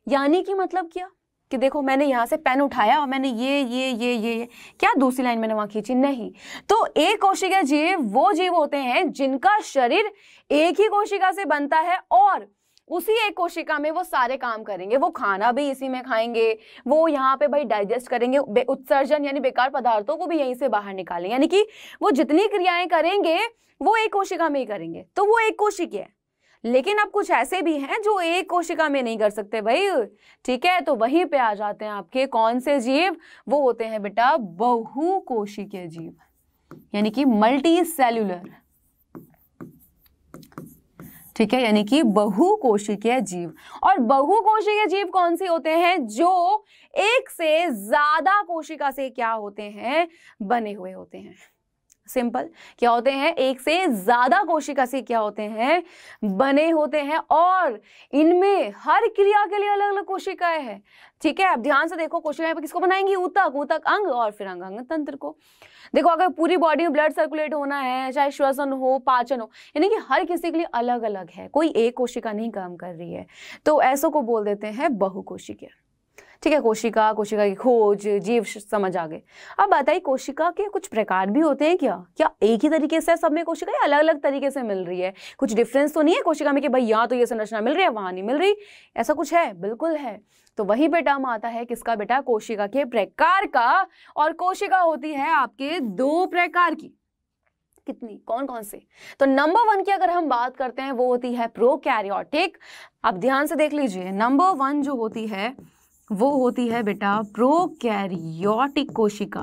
यानी कि मतलब क्या कि देखो मैंने यहां से पेन उठाया और मैंने ये ये ये ये ये क्या दूसरी लाइन मैंने वहां खींची नहीं तो एक कोशिका जीव वो जीव होते हैं जिनका शरीर एक ही कोशिका से बनता है और उसी एक कोशिका में वो सारे काम करेंगे वो खाना भी इसी में खाएंगे वो यहाँ पे भाई डाइजेस्ट करेंगे उत्सर्जन यानी बेकार पदार्थों को भी यहीं से बाहर निकालेंगे यानी कि वो जितनी क्रियाएं करेंगे वो एक कोशिका में ही करेंगे तो वो एक कोशिकीय है लेकिन अब कुछ ऐसे भी हैं जो एक कोशिका में नहीं कर सकते भाई ठीक है तो वहीं पे आ जाते हैं आपके कौन से जीव वो होते हैं बेटा बहुकोशिकीय जीव यानी कि मल्टी सेल्यूलर ठीक है यानी कि बहुकोशिकीय जीव और बहुकोशिकीय जीव कौन से होते हैं जो एक से ज्यादा कोशिका से क्या होते हैं बने हुए होते हैं सिंपल क्या होते हैं एक से ज्यादा कोशिका से क्या होते हैं बने होते हैं और इनमें हर क्रिया के लिए अलग अलग कोशिकाएं हैं ठीक है अब ध्यान से देखो कोशिकाएं किसको बनाएंगी ऊतक ऊतक अंग और फिर अंग अंग तंत्र को देखो अगर पूरी बॉडी में ब्लड सर्कुलेट होना है चाहे श्वसन हो पाचन हो यानी कि हर किसी के लिए अलग अलग है कोई एक कोशिका नहीं काम कर रही है तो ऐसो को बोल देते हैं बहुकोशिका ठीक है कोशिका कोशिका की खोज जीव समझ आ गए अब बताइए कोशिका के कुछ प्रकार भी होते हैं क्या क्या एक ही तरीके से सब में कोशिका या अलग अलग तरीके से मिल रही है कुछ डिफरेंस तो नहीं है कोशिका में कि भाई यहाँ तो ये संरचना मिल रही है वहाँ नहीं मिल रही ऐसा कुछ है बिल्कुल है तो वही बेटा टर्म आता है किसका बेटा कोशिका के प्रकार का और कोशिका होती है आपके दो प्रकार की कितनी कौन कौन से तो नंबर वन की अगर हम बात करते हैं वो होती है प्रोकैरियोटिक अब ध्यान से देख लीजिए नंबर वन जो होती है वो होती है बेटा प्रोकैरियोटिक कोशिका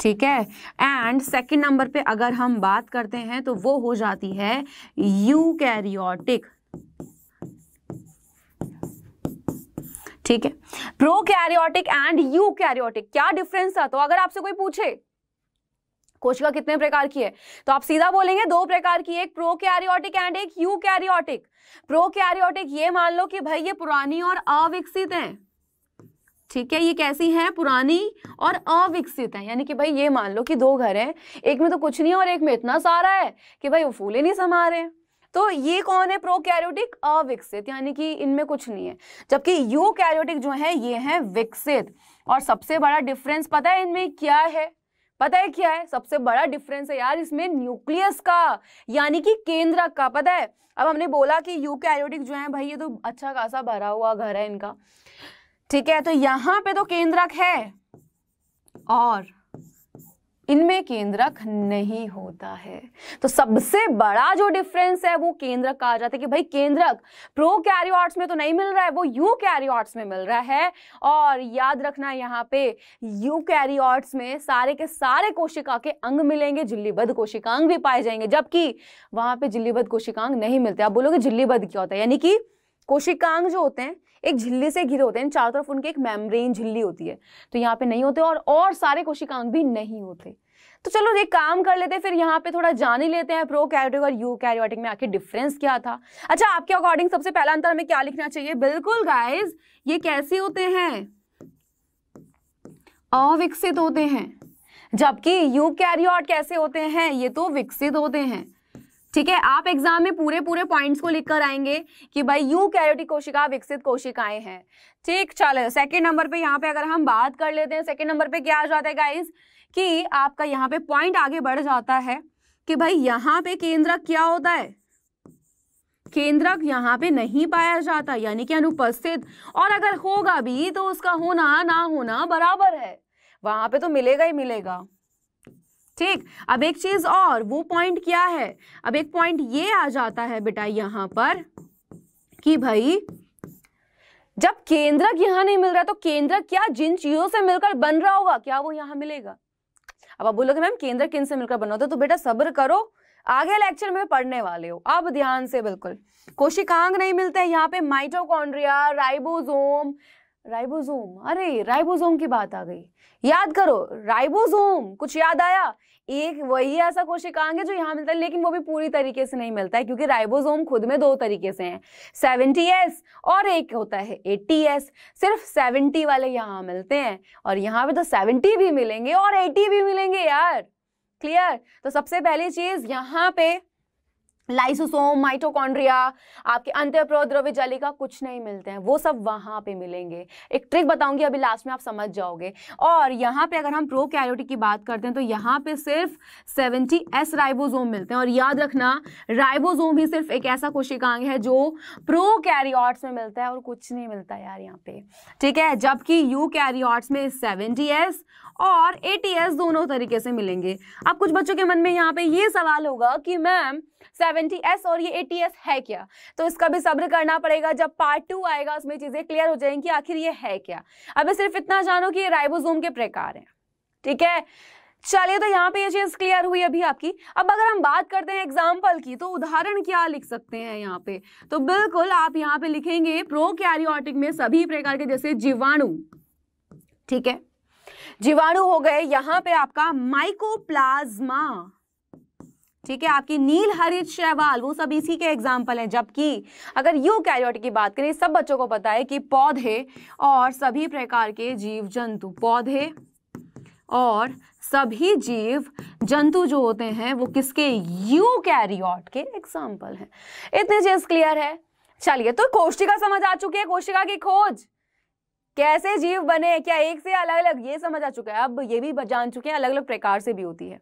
ठीक है एंड सेकंड नंबर पे अगर हम बात करते हैं तो वो हो जाती है यूकैरियोटिक ठीक है प्रोकैरियोटिक एंड यूकैरियोटिक क्या डिफरेंस था तो अगर आपसे कोई पूछे कोशिका कितने प्रकार की है तो आप सीधा बोलेंगे दो प्रकार की एक प्रो कैरियोटिक एंड एक यू कैरियोटिक प्रो कैरियोटिक ये मान लो कि भाई ये पुरानी और अविकसित है ठीक है ये कैसी हैं पुरानी और अविकसित हैं यानी कि भाई ये मान लो कि दो घर हैं एक में तो कुछ नहीं है और एक में इतना सारा है कि भाई वो फूले नहीं समा रहे तो ये कौन है प्रो कैरियोटिक अविकसित यानी कि इनमें कुछ नहीं है जबकि यू कैरियोटिक जो है ये है विकसित और सबसे बड़ा डिफरेंस पता है इनमें क्या है पता है क्या है सबसे बड़ा डिफरेंस है यार इसमें न्यूक्लियस का यानी कि केंद्र का पता है अब हमने बोला कि यू जो है भाई ये तो अच्छा खासा भरा हुआ घर है इनका ठीक है तो यहाँ पे तो केंद्रक है और इनमें केंद्रक नहीं होता है तो सबसे बड़ा जो डिफरेंस है वो केंद्रक कहा जाता है कि भाई केंद्रक प्रो कैरियोट्स में तो नहीं मिल रहा है वो यू कैरियॉर्ट्स में मिल रहा है और याद रखना यहाँ पे यू कैरियॉर्ट्स में सारे के सारे कोशिका के अंग मिलेंगे झिल्लीबद्ध कोशिकांग भी पाए जाएंगे जबकि वहां पर झिल्लीबद्ध कोशिकांग नहीं मिलते आप बोलोगे झिल्लीबद्ध क्या होता है यानी कि कोशिकांग जो होते हैं एक झिल्ली से घिरे होते हैं चारों तरफ उनके एक मेम्ब्रेन झिल्ली होती है तो यहाँ पे नहीं होते और और सारे कोशिकांग भी नहीं होते तो चलो ये काम कर लेते हैं फिर यहाँ पे थोड़ा जान ही लेते हैं प्रो कैरियोटिक और यू कैरियोटिक में आखिर डिफरेंस क्या था अच्छा आपके अकॉर्डिंग सबसे पहला अंतर हमें क्या लिखना चाहिए बिल्कुल गाइज ये कैसे होते हैं अविकसित होते हैं जबकि यू कैरियोट कैसे होते हैं ये तो विकसित होते हैं ठीक है आप एग्जाम में पूरे पूरे पॉइंट्स को लिख कर आएंगे कि भाई यू कैरियोटिक कोशिका विकसित कोशिकाएं हैं ठीक चलो सेकंड नंबर पे यहाँ पे अगर हम बात कर लेते हैं सेकंड नंबर पे क्या आ जाता है गाइस कि आपका यहाँ पे पॉइंट आगे बढ़ जाता है कि भाई यहाँ पे केंद्रक क्या होता है केंद्रक यहाँ पे नहीं पाया जाता यानी कि अनुपस्थित और अगर होगा भी तो उसका होना ना होना बराबर है वहां पे तो मिलेगा ही मिलेगा ठीक अब एक चीज और वो पॉइंट क्या है अब एक पॉइंट ये आ जाता है बेटा यहाँ पर कि भाई जब केंद्रक यहाँ नहीं मिल रहा तो केंद्रक क्या जिन चीजों से मिलकर बन रहा होगा क्या वो यहाँ मिलेगा अब आप बोलोगे मैम केंद्र किन से मिलकर बना होता तो, है तो बेटा सब्र करो आगे लेक्चर में पढ़ने वाले हो अब ध्यान से बिल्कुल कोशिकांग नहीं मिलते हैं यहाँ पे माइटोकॉन्ड्रिया राइबोसोम राइबोसोम अरे राइबोसोम की बात आ गई याद करो राइबोजोम कुछ याद आया एक वही ऐसा कोशिकांग है जो यहाँ मिलता है लेकिन वो भी पूरी तरीके से नहीं मिलता है क्योंकि राइबोसोम खुद में दो तरीके से हैं सेवेंटी एस और एक होता है एट्टी एस सिर्फ सेवेंटी वाले यहाँ मिलते हैं और यहाँ पे तो सेवेंटी भी मिलेंगे और एटी भी मिलेंगे यार क्लियर तो सबसे पहली चीज यहाँ पे लाइसोसोम माइटोकॉन्ड्रिया आपके अंत्यप्रो द्रव्य जलिका कुछ नहीं मिलते हैं वो सब वहाँ पे मिलेंगे एक ट्रिक बताऊंगी अभी लास्ट में आप समझ जाओगे और यहाँ पे अगर हम प्रो कैरोटी की बात करते हैं तो यहाँ पे सिर्फ 70 एस राइबोसोम मिलते हैं और याद रखना राइबोसोम ही सिर्फ एक ऐसा कोशिकांग है जो प्रो कैरियॉट्स में मिलता है और कुछ नहीं मिलता यार यहाँ पे ठीक है जबकि यू कैरियॉट्स में सेवेंटी एस और एटी एस दोनों तरीके से मिलेंगे अब कुछ बच्चों के मन में यहाँ पे ये सवाल होगा कि मैम सेवन सेवेंटी एस और ये एटी एस है क्या तो इसका भी सब्र करना पड़ेगा जब पार्ट टू आएगा उसमें चीज़ें क्लियर हो जाएंगी आखिर ये है क्या अभी सिर्फ इतना जानो कि ये राइबोजोम के प्रकार है ठीक है चलिए तो यहाँ पे ये चीज क्लियर हुई अभी आपकी अब अगर हम बात करते हैं एग्जाम्पल की तो उदाहरण क्या लिख सकते हैं यहाँ पे तो बिल्कुल आप यहाँ पे लिखेंगे प्रोकैरियोटिक में सभी प्रकार के जैसे जीवाणु ठीक है जीवाणु हो गए यहां पे आपका माइकोप्लाज्मा ठीक है आपकी नील हरित शैवाल वो सब इसी के एग्जाम्पल हैं जबकि अगर यू कैरियोट की बात करें सब बच्चों को पता है कि पौधे और सभी प्रकार के जीव जंतु पौधे और सभी जीव जंतु जो होते हैं वो किसके यू कैरियोट के एग्जाम्पल हैं इतनी चीज क्लियर है चलिए तो कोष्टिका समझ आ चुकी है कोष्टिका की खोज कैसे जीव बने क्या एक से अलग अलग ये समझ आ चुका है अब ये भी जान चुके हैं अलग अलग प्रकार से भी होती है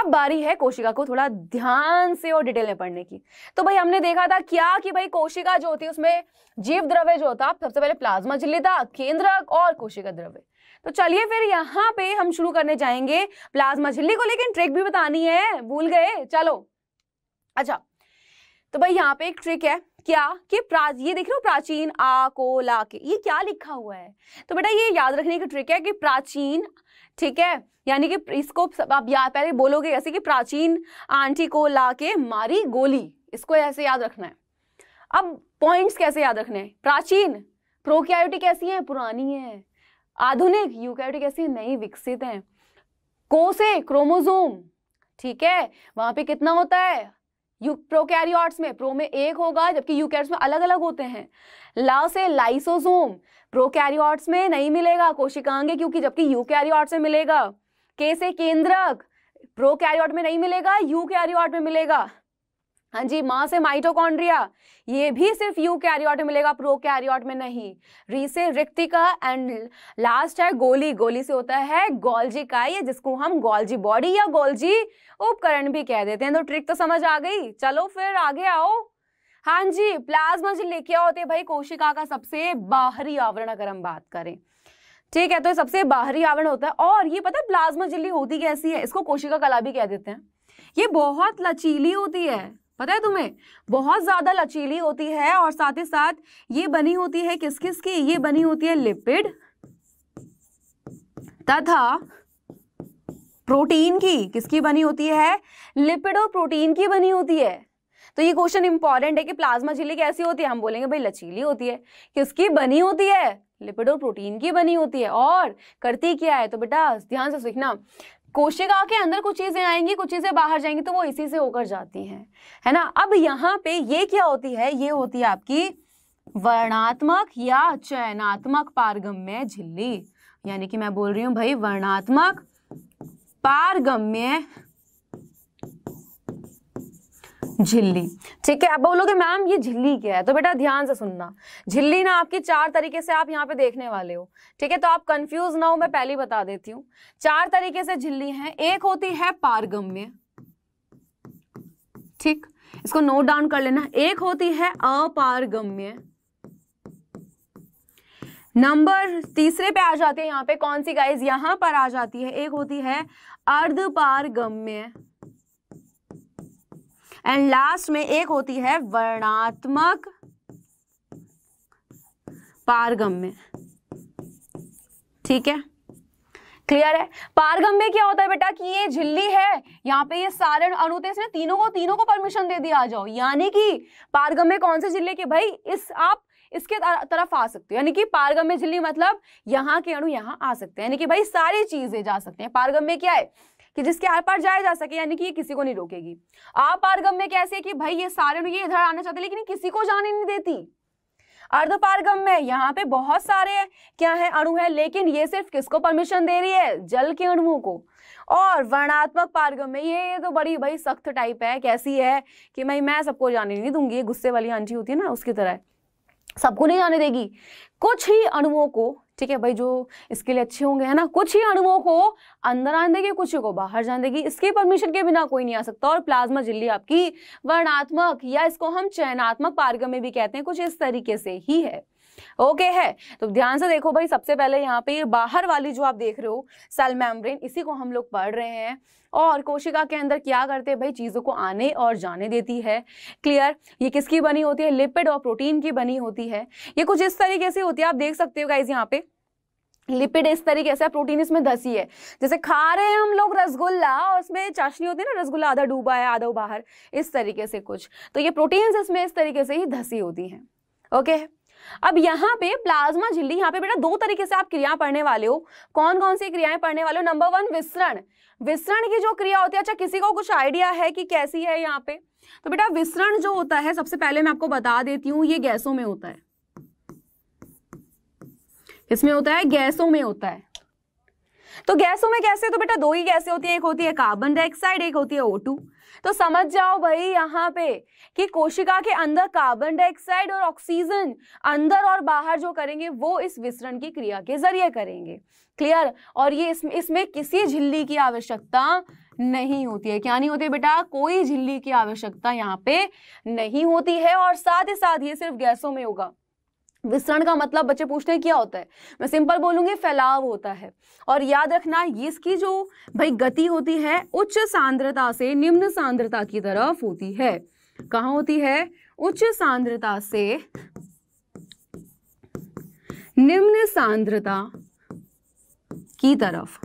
अब बारी है कोशिका को थोड़ा ध्यान से और डिटेल में पढ़ने की तो भाई हमने देखा था क्या कि भाई कोशिका जो होती है उसमें जीव द्रव्य जो होता सबसे पहले प्लाज्मा था केंद्रक और कोशिका द्रव्य तो चलिए फिर यहाँ पे हम शुरू करने जाएंगे प्लाज्मा झिल्ली को लेकिन ट्रिक भी बतानी है भूल गए चलो अच्छा तो भाई यहाँ पे एक ट्रिक है क्या कि प्राच ये देख रहे हो प्राचीन आ को ला के ये क्या लिखा हुआ है तो बेटा ये याद रखने की ट्रिक है कि प्राचीन ठीक है यानी कि इसको आप याद पहले बोलोगे ऐसे कि प्राचीन आंटी को ला के मारी गोली इसको ऐसे याद रखना है अब पॉइंट्स कैसे याद रखने हैं प्राचीन प्रोक्यायोटी कैसी है पुरानी है आधुनिक यूकैरियोटिक कैसी है नई विकसित है कोसे क्रोमोजोम ठीक है वहां पे कितना होता है यू प्रोकैरियोट्स में प्रो में एक होगा जबकि यूकैरियोट्स में अलग अलग होते हैं ला से लाइसोजोम प्रोकैरियोट्स में नहीं मिलेगा कोशिकांगे क्योंकि जबकि यूकैरियोट्स में मिलेगा कैसे केंद्रक प्रोकैरियोट में नहीं मिलेगा यूकैरियोट में मिलेगा हाँ जी माँ से माइटोकॉन्ड्रिया ये भी सिर्फ यू कैरियोट में मिलेगा प्रो कैरियोट में नहीं री से रिक्तिका एंड लास्ट है गोली गोली से होता है गोल्जी का ये जिसको हम गोल्जी बॉडी या गोल्जी उपकरण भी कह देते हैं तो ट्रिक तो समझ आ गई चलो फिर आगे आओ हाँ जी प्लाज्मा जो लेके होते तो हैं भाई कोशिका का सबसे बाहरी आवरण अगर हम बात करें ठीक है तो सबसे बाहरी आवरण होता है और ये पता है प्लाज्मा झिल्ली होती कैसी है इसको कोशिका कला भी कह देते हैं ये बहुत लचीली होती है पता है तुम्हें बहुत ज्यादा लचीली होती है और साथ ही साथ ये बनी होती है किस किस की ये बनी होती है लिपिड तथा प्रोटीन की किसकी बनी होती है लिपिड और प्रोटीन की बनी होती है तो ये क्वेश्चन इंपॉर्टेंट है कि प्लाज्मा झिल्ली कैसी होती है हम बोलेंगे भाई लचीली होती है किसकी बनी होती है लिपिड और प्रोटीन की बनी होती है और करती क्या है तो बेटा ध्यान से सीखना कोशिका के अंदर कुछ चीज़ें आएंगी कुछ चीज़ें बाहर जाएंगी तो वो इसी से होकर जाती हैं है ना अब यहाँ पे ये क्या होती है ये होती है आपकी वर्णात्मक या चयनात्मक पारगम्य झिल्ली यानी कि मैं बोल रही हूँ भाई वर्णात्मक पारगम्य झिल्ली ठीक है अब बोलोगे मैम ये झिल्ली क्या है तो बेटा ध्यान से सुनना झिल्ली ना आपकी चार तरीके से आप यहाँ पे देखने वाले हो ठीक है तो आप कंफ्यूज ना हो मैं पहले बता देती हूँ चार तरीके से झिल्ली है एक होती है पारगम्य ठीक इसको नोट डाउन कर लेना एक होती है अपारगम्य नंबर तीसरे पे आ जाती है यहाँ पे कौन सी गाइज यहां पर आ जाती है एक होती है अर्धपारगम्य एंड लास्ट में एक होती है वर्णात्मक पारगम्य ठीक है क्लियर है पारगम में क्या होता है बेटा कि ये झिल्ली है यहाँ पे ये सारे अणु थे इसने तीनों को तीनों को परमिशन दे दिया आ जाओ यानी कि पारगम में कौन से झिल्ली के भाई इस आप इसके तरफ आ सकते हो यानी कि पारगम्य झिल्ली मतलब यहाँ के अणु यहाँ आ सकते हैं यानी कि भाई सारी चीजें जा सकते हैं पारगम में क्या है कि जिसके आर पार जाया जा सके यानी कि ये किसी को नहीं रोकेगी आप पारगम में कैसे कि भाई ये सारे ये इधर आना चाहते लेकिन किसी को जाने नहीं देती अर्ध पारगम में यहाँ पे बहुत सारे क्या है अणु है लेकिन ये सिर्फ किसको परमिशन दे रही है जल के अणुओं को और वर्णात्मक पारगम में ये ये तो बड़ी भाई सख्त टाइप है कैसी है कि भाई मैं सबको जाने नहीं दूंगी गुस्से वाली आंटी होती है ना उसकी तरह सबको नहीं जाने देगी कुछ ही अणुओं को ठीक है भाई जो इसके लिए अच्छे होंगे है ना कुछ ही अणुओं को अंदर आने देगी कुछ को बाहर जाने देगी इसके परमिशन के बिना कोई नहीं आ सकता और प्लाज्मा झिल्ली आपकी वर्णात्मक या इसको हम चयनात्मक पार्ग में भी कहते हैं कुछ इस तरीके से ही है ओके okay है तो ध्यान से देखो भाई सबसे पहले यहाँ पे बाहर वाली जो आप देख रहे हो सेल मेम्ब्रेन इसी को हम लोग पढ़ रहे हैं और कोशिका के अंदर क्या करते हैं भाई चीज़ों को आने और जाने देती है क्लियर ये किसकी बनी होती है लिपिड और प्रोटीन की बनी होती है ये कुछ इस तरीके से होती है आप देख सकते हो गाइज यहाँ पे लिपिड इस तरीके से प्रोटीन इसमें धसी है जैसे खा रहे हैं हम लोग रसगुल्ला और उसमें चाशनी होती है ना रसगुल्ला आधा डूबा है आधा बाहर इस तरीके से कुछ तो ये प्रोटीन्स इसमें इस तरीके से ही धसी होती हैं ओके अब यहाँ पे प्लाज्मा झिल्ली यहाँ पे बेटा दो तरीके से आप क्रिया पढ़ने वाले हो कौन कौन सी क्रियाएं पढ़ने वाले हो नंबर वन विसरण विसरण की जो क्रिया होती है अच्छा किसी को कुछ आइडिया है कि कैसी है यहाँ पे तो बेटा विसरण जो होता है सबसे पहले मैं आपको बता देती हूँ ये गैसों में होता है इसमें होता है गैसों में होता है तो गैसों में कैसे तो बेटा दो ही गैसें होती है एक होती है कार्बन डाइऑक्साइड एक होती है ओ तो समझ जाओ भाई यहाँ पे कि कोशिका के अंदर कार्बन डाइऑक्साइड और ऑक्सीजन अंदर और बाहर जो करेंगे वो इस विसरण की क्रिया के जरिए करेंगे क्लियर और ये इसमें इसमें किसी झिल्ली की आवश्यकता नहीं होती है क्या नहीं होती है बेटा कोई झिल्ली की आवश्यकता यहाँ पे नहीं होती है और साथ ही साथ ये सिर्फ गैसों में होगा विसरण का मतलब बच्चे पूछते हैं क्या होता है मैं सिंपल बोलूंगी फैलाव होता है और याद रखना ये इसकी जो भाई गति होती है उच्च सांद्रता से निम्न सांद्रता की तरफ होती है कहा होती है उच्च सांद्रता से निम्न सांद्रता की तरफ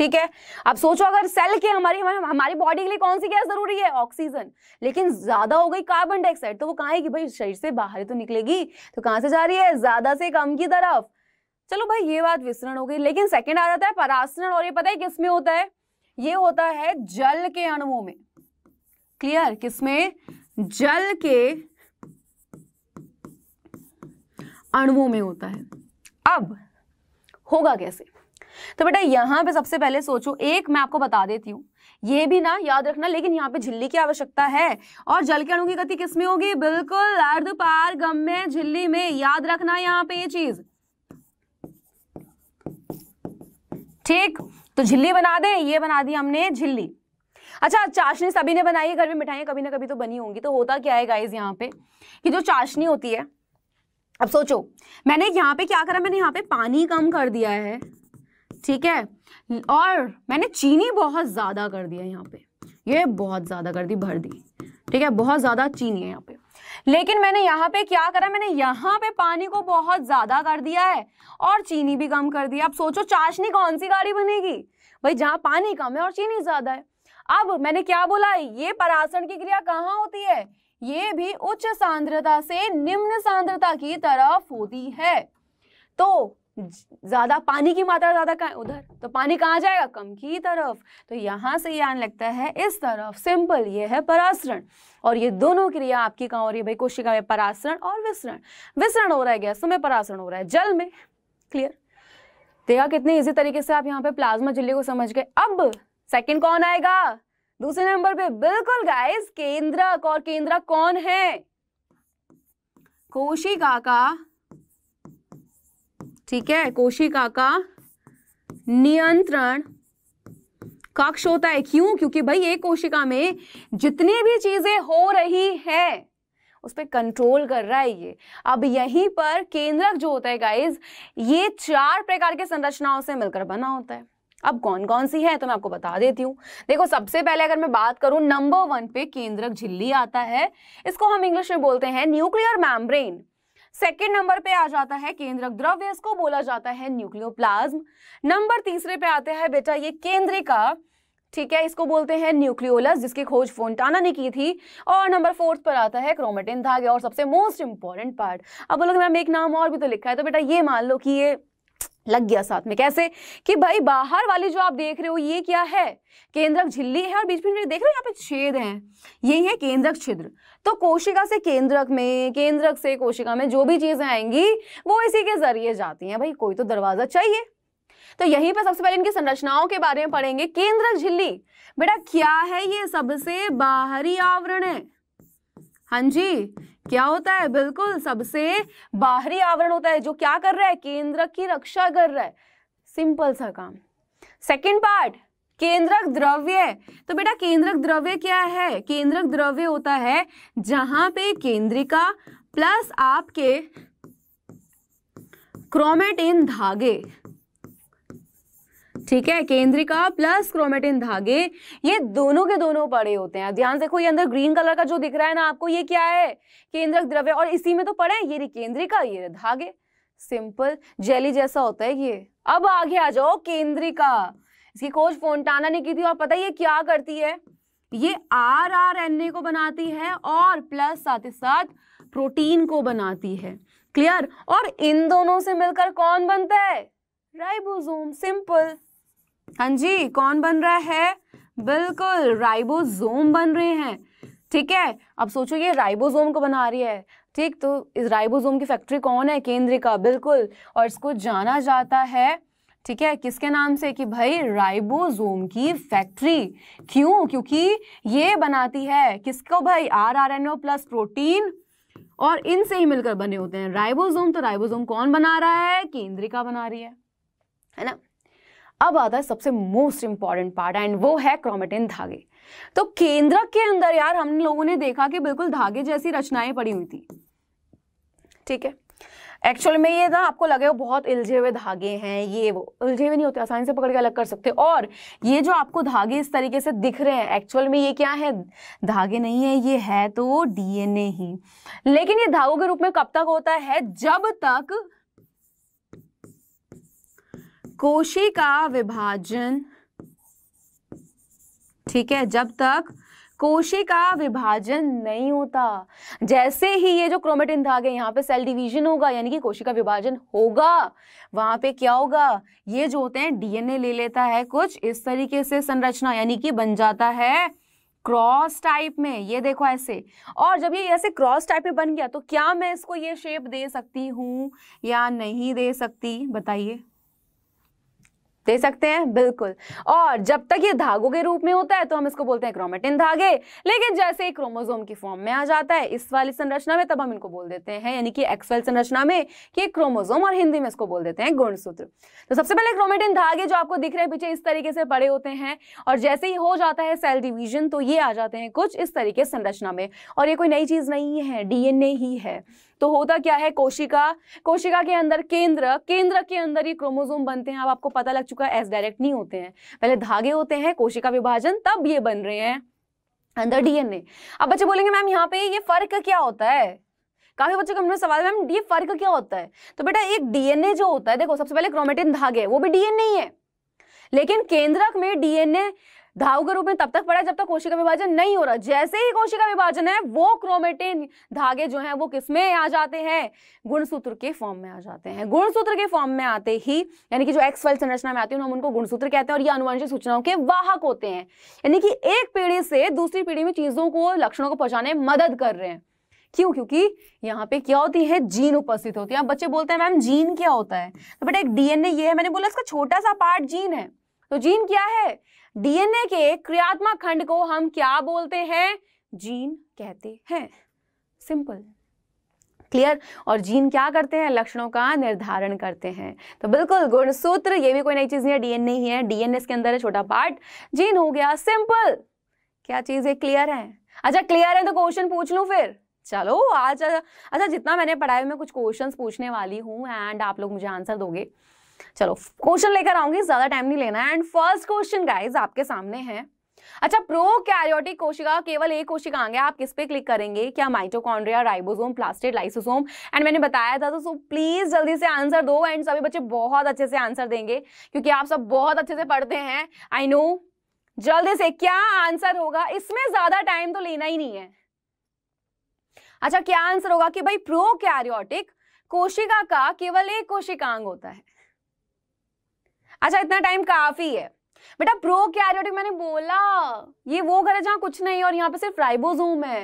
ठीक है अब सोचो अगर सेल के हमारी हमारी बॉडी के लिए कौन सी गैस जरूरी है ऑक्सीजन लेकिन ज्यादा हो गई कार्बन डाइऑक्साइड तो वो है कि भाई शरीर से बाहर तो निकलेगी तो कहां से जा रही है ज्यादा से कम की तरफ चलो भाई ये बात विसरण हो गई लेकिन सेकेंड आ जाता है परासरण और ये पता है किसमें होता है ये होता है जल के अणुओं में क्लियर किसमें जल के अणुओं में होता है अब होगा कैसे तो बेटा यहाँ पे सबसे पहले सोचो एक मैं आपको बता देती हूँ ये भी ना याद रखना लेकिन यहाँ पे झिल्ली की आवश्यकता है और जल के अणु की गति किसमें होगी बिल्कुल अर्ध पार गम्य झिल्ली में याद रखना यहाँ पे ये चीज ठीक तो झिल्ली बना दे ये बना दी हमने झिल्ली अच्छा चाशनी सभी ने बनाई है घर में मिठाई कभी ना कभी तो बनी होंगी तो होता क्या है गाइज यहाँ पे कि जो चाशनी होती है अब सोचो मैंने यहाँ पे क्या करा मैंने यहाँ पे पानी कम कर दिया है ठीक है और मैंने चीनी बहुत ज़्यादा कर दिया यहाँ पे ये बहुत ज़्यादा कर दी भर दी ठीक है बहुत ज़्यादा चीनी है यहाँ पे लेकिन मैंने यहाँ पे क्या करा मैंने यहाँ पे पानी को बहुत ज़्यादा कर दिया है और चीनी भी कम कर दिया अब सोचो चाशनी कौन सी गाड़ी बनेगी भाई जहाँ पानी कम है और चीनी ज़्यादा है अब मैंने क्या बोला ये परासन की क्रिया कहाँ होती है ये भी उच्च सांद्रता से निम्न सांद्रता की तरफ होती है तो ज़्यादा पानी की मात्रा ज़्यादा कहाँ उधर तो पानी कहाँ जाएगा कम की तरफ तो यहाँ से ये आने लगता है इस तरफ सिंपल ये है परासरण और ये दोनों क्रिया आपकी कहाँ हो रही है भाई कोशिका में परासरण और विसरण विसरण हो रहा है गैसों में परासरण हो रहा है जल में क्लियर देखा कितने इजी तरीके से आप यहाँ पे प्लाज्मा झिल्ली को समझ गए अब सेकेंड कौन आएगा दूसरे नंबर पे बिल्कुल गाइस केंद्रक और केंद्रक कौन है कोशिका का ठीक है कोशिका का नियंत्रण कक्ष होता है क्यों क्योंकि भाई एक कोशिका में जितनी भी चीजें हो रही है उस पर कंट्रोल कर रहा है ये अब यहीं पर केंद्रक जो होता है गाइज ये चार प्रकार के संरचनाओं से मिलकर बना होता है अब कौन कौन सी है तो मैं आपको बता देती हूँ देखो सबसे पहले अगर मैं बात करूं नंबर वन पे केंद्रक झिल्ली आता है इसको हम इंग्लिश में बोलते हैं न्यूक्लियर मैम्ब्रेन सेकेंड नंबर पे आ जाता है केंद्रक द्रव्य इसको बोला जाता है न्यूक्लियोप्लाज्म नंबर तीसरे पे आता है बेटा ये केंद्रिका ठीक है इसको बोलते हैं न्यूक्लियोलस जिसकी खोज फोनटाना ने की थी और नंबर फोर्थ पर आता है क्रोमेटिन धागे और सबसे मोस्ट इंपॉर्टेंट पार्ट अब बोलोगे मैम एक नाम और भी तो लिखा है तो बेटा ये मान लो कि ये लग गया साथ में कैसे कि भाई बाहर वाली जो आप देख रहे हो ये क्या है केंद्रक झिल्ली है और बीच बीच में देख रहे हो यहाँ पे छेद हैं यही है केंद्रक छिद्र तो कोशिका से केंद्रक में केंद्रक से कोशिका में जो भी चीजें आएंगी वो इसी के जरिए जाती हैं भाई कोई तो दरवाजा चाहिए तो यहीं पर सबसे पहले इनकी संरचनाओं के बारे में पढ़ेंगे केंद्रक झिल्ली बेटा क्या है ये सबसे बाहरी आवरण है हाँ जी क्या होता है बिल्कुल सबसे बाहरी आवरण होता है जो क्या कर रहा है केंद्र की रक्षा कर रहा है सिंपल सा काम सेकंड पार्ट केंद्रक द्रव्य तो बेटा केंद्रक द्रव्य क्या है केंद्रक द्रव्य होता है जहां पे केंद्रिका प्लस आपके क्रोमेटिन धागे ठीक है केंद्रिका प्लस क्रोमेटिन धागे ये दोनों के दोनों पड़े होते हैं ध्यान देखो ये अंदर ग्रीन कलर का जो दिख रहा है ना आपको ये क्या है केंद्रक द्रव्य और इसी में तो पड़े हैं ये केंद्रिका ये धागे सिंपल जेली जैसा होता है ये अब आगे आ जाओ केंद्रिका इसकी खोज फोनटाना ने की थी और पता ये क्या करती है ये आर आर एन ए को बनाती है और प्लस साथ ही साथ प्रोटीन को बनाती है क्लियर और इन दोनों से मिलकर कौन बनता है राइबोसोम सिंपल हाँ जी कौन बन रहा है बिल्कुल राइबोसोम बन रहे हैं ठीक है अब सोचो ये राइबोसोम को बना रही है ठीक तो इस राइबोसोम की फैक्ट्री कौन है केंद्र का बिल्कुल और इसको जाना जाता है ठीक है किसके नाम से कि भाई राइबोसोम की फैक्ट्री क्यों क्योंकि ये बनाती है किसको भाई R R N O plus protein और इनसे ही मिलकर बने होते हैं राइबोसोम तो राइबोसोम कौन बना रहा है केंद्रिका बना रही है है ना अब आता है सबसे मोस्ट इंपॉर्टेंट पार्ट एंड वो है क्रोमेटिन धागे तो केंद्रक के अंदर यार हम लोगों ने देखा कि बिल्कुल धागे जैसी रचनाएं पड़ी हुई थी ठीक है एक्चुअल में ये ना आपको लगे वो बहुत उलझे हुए धागे हैं ये वो उलझे हुए नहीं होते आसानी से पकड़ के अलग कर सकते और ये जो आपको धागे इस तरीके से दिख रहे हैं एक्चुअल में ये क्या है धागे नहीं है ये है तो डीएनए ही लेकिन ये धागों के रूप में कब तक होता है जब तक कोशिका विभाजन ठीक है जब तक कोशिका विभाजन नहीं होता जैसे ही ये जो क्रोमेटिन धागे यहाँ पे सेल डिवीजन होगा यानी कि कोशिका विभाजन होगा वहां पे क्या होगा ये जो होते हैं डीएनए ले लेता है कुछ इस तरीके से संरचना यानी कि बन जाता है क्रॉस टाइप में ये देखो ऐसे और जब ये ऐसे क्रॉस टाइप में बन गया तो क्या मैं इसको ये शेप दे सकती हूँ या नहीं दे सकती बताइए दे सकते हैं बिल्कुल और जब तक ये धागों के रूप में होता है तो हम इसको बोलते हैं क्रोमेटिन धागे लेकिन जैसे ही क्रोमोजोम की फॉर्म में आ जाता है इस वाली संरचना में तब हम इनको बोल देते हैं यानी कि एक्सवेल संरचना में कि क्रोमोजोम और हिंदी में इसको बोल देते हैं गुणसूत्र तो सबसे पहले क्रोमेटिन धागे जो आपको दिख रहे हैं पीछे इस तरीके से पड़े होते हैं और जैसे ही हो जाता है सेल डिविजन तो ये आ जाते हैं कुछ इस तरीके संरचना में और ये कोई नई चीज नहीं है डीएनए ही है तो होता क्या है कोशिका कोशिका के अंदर केंद्र केंद्र के अंदर ही क्रोमोजोम बनते हैं अब आपको पता लग चुका है एस डायरेक्ट नहीं होते हैं पहले धागे होते हैं कोशिका विभाजन तब ये बन रहे हैं अंदर डीएनए अब बच्चे बोलेंगे मैम यहाँ पे ये फर्क क्या होता है काफी बच्चों का सवाल मैम ये फर्क क्या होता है तो बेटा एक डीएनए जो होता है देखो सबसे पहले क्रोमेटिन धागे वो भी डीएनए ही है लेकिन केंद्रक में डीएनए धाव के रूप में तब तक पड़ा है जब तक कोशिका विभाजन नहीं हो रहा जैसे ही कोशिका विभाजन है वो क्रोमेटिन धागे जो है वो किसमें आ जाते हैं गुणसूत्र के फॉर्म में आ जाते हैं गुणसूत्र के फॉर्म में आते ही यानी कि जो एक्स वाइल संरचना में आती है हम उनको गुणसूत्र कहते हैं और ये अनुवंशिक सूचनाओं के वाहक होते हैं यानी कि एक पीढ़ी से दूसरी पीढ़ी में चीजों को लक्षणों को पहुंचाने में मदद कर रहे हैं क्यों क्योंकि यहाँ पे क्या होती है जीन उपस्थित होती है बच्चे बोलते हैं मैम जीन क्या होता है तो बेटा एक डीएनए ये है मैंने बोला इसका छोटा सा पार्ट जीन है तो जीन क्या है डीएनए के क्रियात्मक खंड को हम क्या बोलते हैं जीन कहते हैं सिंपल क्लियर और जीन क्या करते हैं लक्षणों का निर्धारण करते हैं तो बिल्कुल गुणसूत्र ये भी कोई नई चीज़ नहीं है डीएनए ही है डीएनए के अंदर है छोटा पार्ट जीन हो गया सिंपल क्या चीज है क्लियर है अच्छा क्लियर है तो क्वेश्चन पूछ लू फिर चलो आज अच्छा जितना मैंने पढ़ाया मैं कुछ क्वेश्चंस पूछने वाली हूँ एंड आप लोग मुझे आंसर दोगे चलो क्वेश्चन लेकर आऊंगी ज्यादा टाइम नहीं लेना एंड फर्स्ट क्वेश्चन गाइज आपके सामने है अच्छा प्रो कैरियोटिक कोशिका केवल एक कोशिका आगे आप किस पे क्लिक करेंगे क्या mitochondria ribosome plastid lysosome and मैंने बताया था तो सो प्लीज जल्दी से आंसर दो एंड सभी बच्चे बहुत अच्छे से आंसर देंगे क्योंकि आप सब बहुत अच्छे से पढ़ते हैं आई नो जल्दी से क्या आंसर होगा इसमें ज्यादा टाइम तो लेना ही नहीं है अच्छा क्या आंसर होगा कि भाई प्रो कैरियोटिक कोशिका का केवल एक कोशिकांग होता है अच्छा इतना टाइम काफी है बेटा प्रो कैरियोटिक मैंने बोला ये वो घर है जहाँ कुछ नहीं और यहाँ पे सिर्फ राइबोजोम है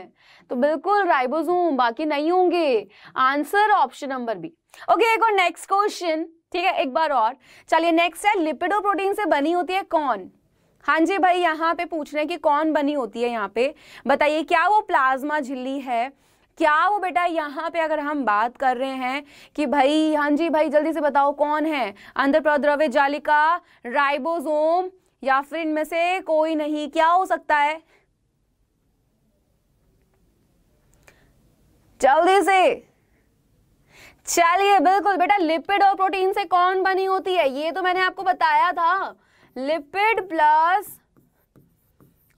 तो बिल्कुल राइबोजोम बाकी नहीं होंगे answer option number B okay एक और नेक्स्ट क्वेश्चन ठीक है एक बार और चलिए नेक्स्ट है लिपिडो प्रोटीन से बनी होती है कौन हाँ जी भाई यहाँ पे पूछ रहे हैं कि कौन बनी होती है यहाँ पे बताइए क्या वो प्लाज्मा झिल्ली है क्या वो बेटा यहाँ पे अगर हम बात कर रहे हैं कि भाई हाँ जी भाई जल्दी से बताओ कौन है अंदर प्रद्रव्य जालिका राइबोसोम या फिर इनमें से कोई नहीं क्या हो सकता है जल्दी से चलिए बिल्कुल बेटा लिपिड और प्रोटीन से कौन बनी होती है ये तो मैंने आपको बताया था लिपिड प्लस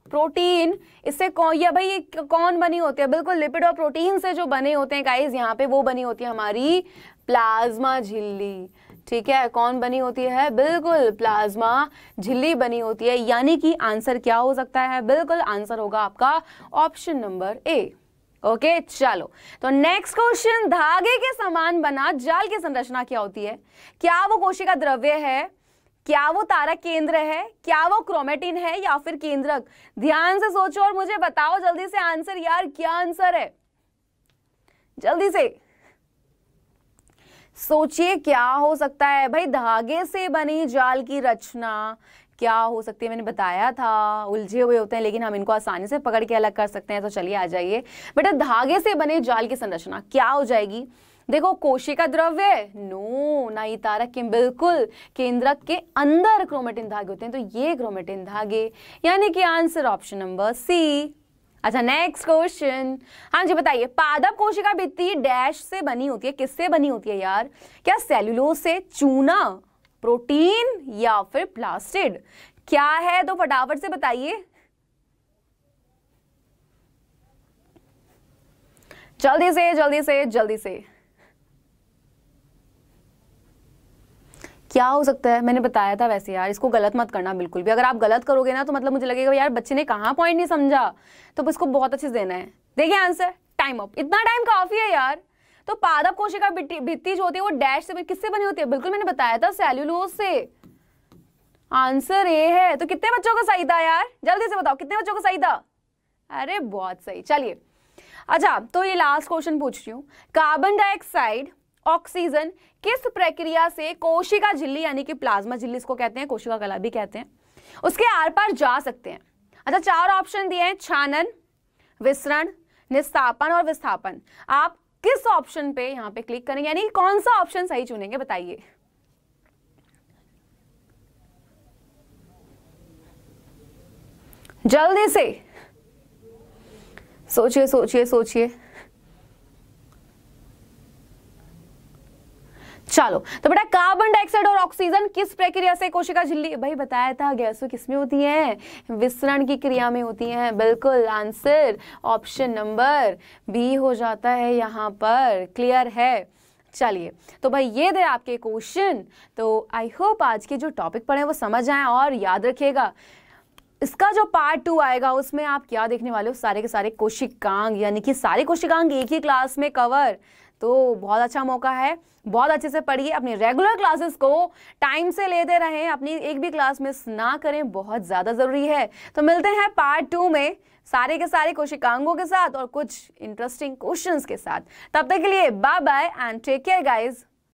प्रोटीन इससे कौन या भाई ये कौन बनी होती है बिल्कुल लिपिड और प्रोटीन से जो बने होते हैं गाइज यहाँ पे वो बनी होती है हमारी प्लाज्मा झिल्ली ठीक है कौन बनी होती है बिल्कुल प्लाज्मा झिल्ली बनी होती है यानी कि आंसर क्या हो सकता है बिल्कुल आंसर होगा आपका ऑप्शन नंबर ए ओके चलो तो नेक्स्ट क्वेश्चन धागे के समान बना जाल की संरचना क्या होती है क्या वो कोशिका द्रव्य है क्या वो तारा केंद्र है क्या वो क्रोमेटिन है या फिर केंद्रक ध्यान से सोचो और मुझे बताओ जल्दी से आंसर यार क्या आंसर है जल्दी से सोचिए क्या हो सकता है भाई धागे से बनी जाल की रचना क्या हो सकती है मैंने बताया था उलझे हुए होते हैं लेकिन हम इनको आसानी से पकड़ के अलग कर सकते हैं तो चलिए आ जाइए बेटा धागे से बने जाल की संरचना क्या हो जाएगी देखो कोशिका द्रव्य नो ना ये तारक के बिल्कुल केंद्रक के अंदर क्रोमेटिन धागे होते हैं तो ये क्रोमेटिन धागे यानी कि आंसर ऑप्शन नंबर सी अच्छा नेक्स्ट क्वेश्चन हाँ जी बताइए पादप कोशिका भित्ति डैश से बनी होती है किससे बनी होती है यार क्या सेल्यूलो से चूना प्रोटीन या फिर प्लास्टिड क्या है तो फटाफट से बताइए जल्दी से जल्दी से जल्दी से क्या हो सकता है मैंने बताया था वैसे यार इसको गलत मत करना बिल्कुल भी अगर आप गलत करोगे ना तो मतलब मुझे लगेगा यार बच्चे ने कहा पॉइंट नहीं समझा तो इसको बहुत अच्छे से देना है देखिए आंसर टाइम अप इतना टाइम काफ़ी है यार तो पादप कोशिका भित्ती जो होती है वो डैश से किससे बनी होती है बिल्कुल मैंने बताया था सेल्यूलोज से आंसर ए है तो कितने बच्चों का सही था यार जल्दी से बताओ कितने बच्चों का सही था अरे बहुत सही चलिए अच्छा तो ये लास्ट क्वेश्चन पूछ रही हूँ कार्बन डाइऑक्साइड ऑक्सीजन किस प्रक्रिया से कोशिका झिल्ली यानी कि प्लाज्मा झिल्ली इसको कहते हैं कोशिका कला भी कहते हैं उसके आर पार जा सकते हैं अच्छा चार ऑप्शन दिए हैं छानन विसरण निस्तापन और विस्थापन आप किस ऑप्शन पे यहां पे क्लिक करेंगे यानी कौन सा ऑप्शन सही चुनेंगे बताइए जल्दी से सोचिए सोचिए सोचिए चलो तो बेटा कार्बन डाइऑक्साइड और ऑक्सीजन किस प्रक्रिया से कोशिका झिल्ली भाई बताया था गैसों किस में होती है विसरण की क्रिया में होती है बिल्कुल आंसर ऑप्शन नंबर बी हो जाता है यहाँ पर क्लियर है चलिए तो भाई ये थे आपके क्वेश्चन तो आई होप आज के जो टॉपिक पढ़े वो समझ आए और याद रखिएगा इसका जो पार्ट टू आएगा उसमें आप क्या देखने वाले हो सारे के सारे कोशिकांग यानी कि सारे कोशिकांग एक ही क्लास में कवर तो बहुत अच्छा मौका है बहुत अच्छे से पढ़िए अपनी रेगुलर क्लासेस को टाइम से लेते रहें अपनी एक भी क्लास मिस ना करें बहुत ज़्यादा ज़रूरी है तो मिलते हैं पार्ट टू में सारे के सारे कोशिकांगों के साथ और कुछ इंटरेस्टिंग क्वेश्चंस के साथ तब तक के लिए bye bye and take care guys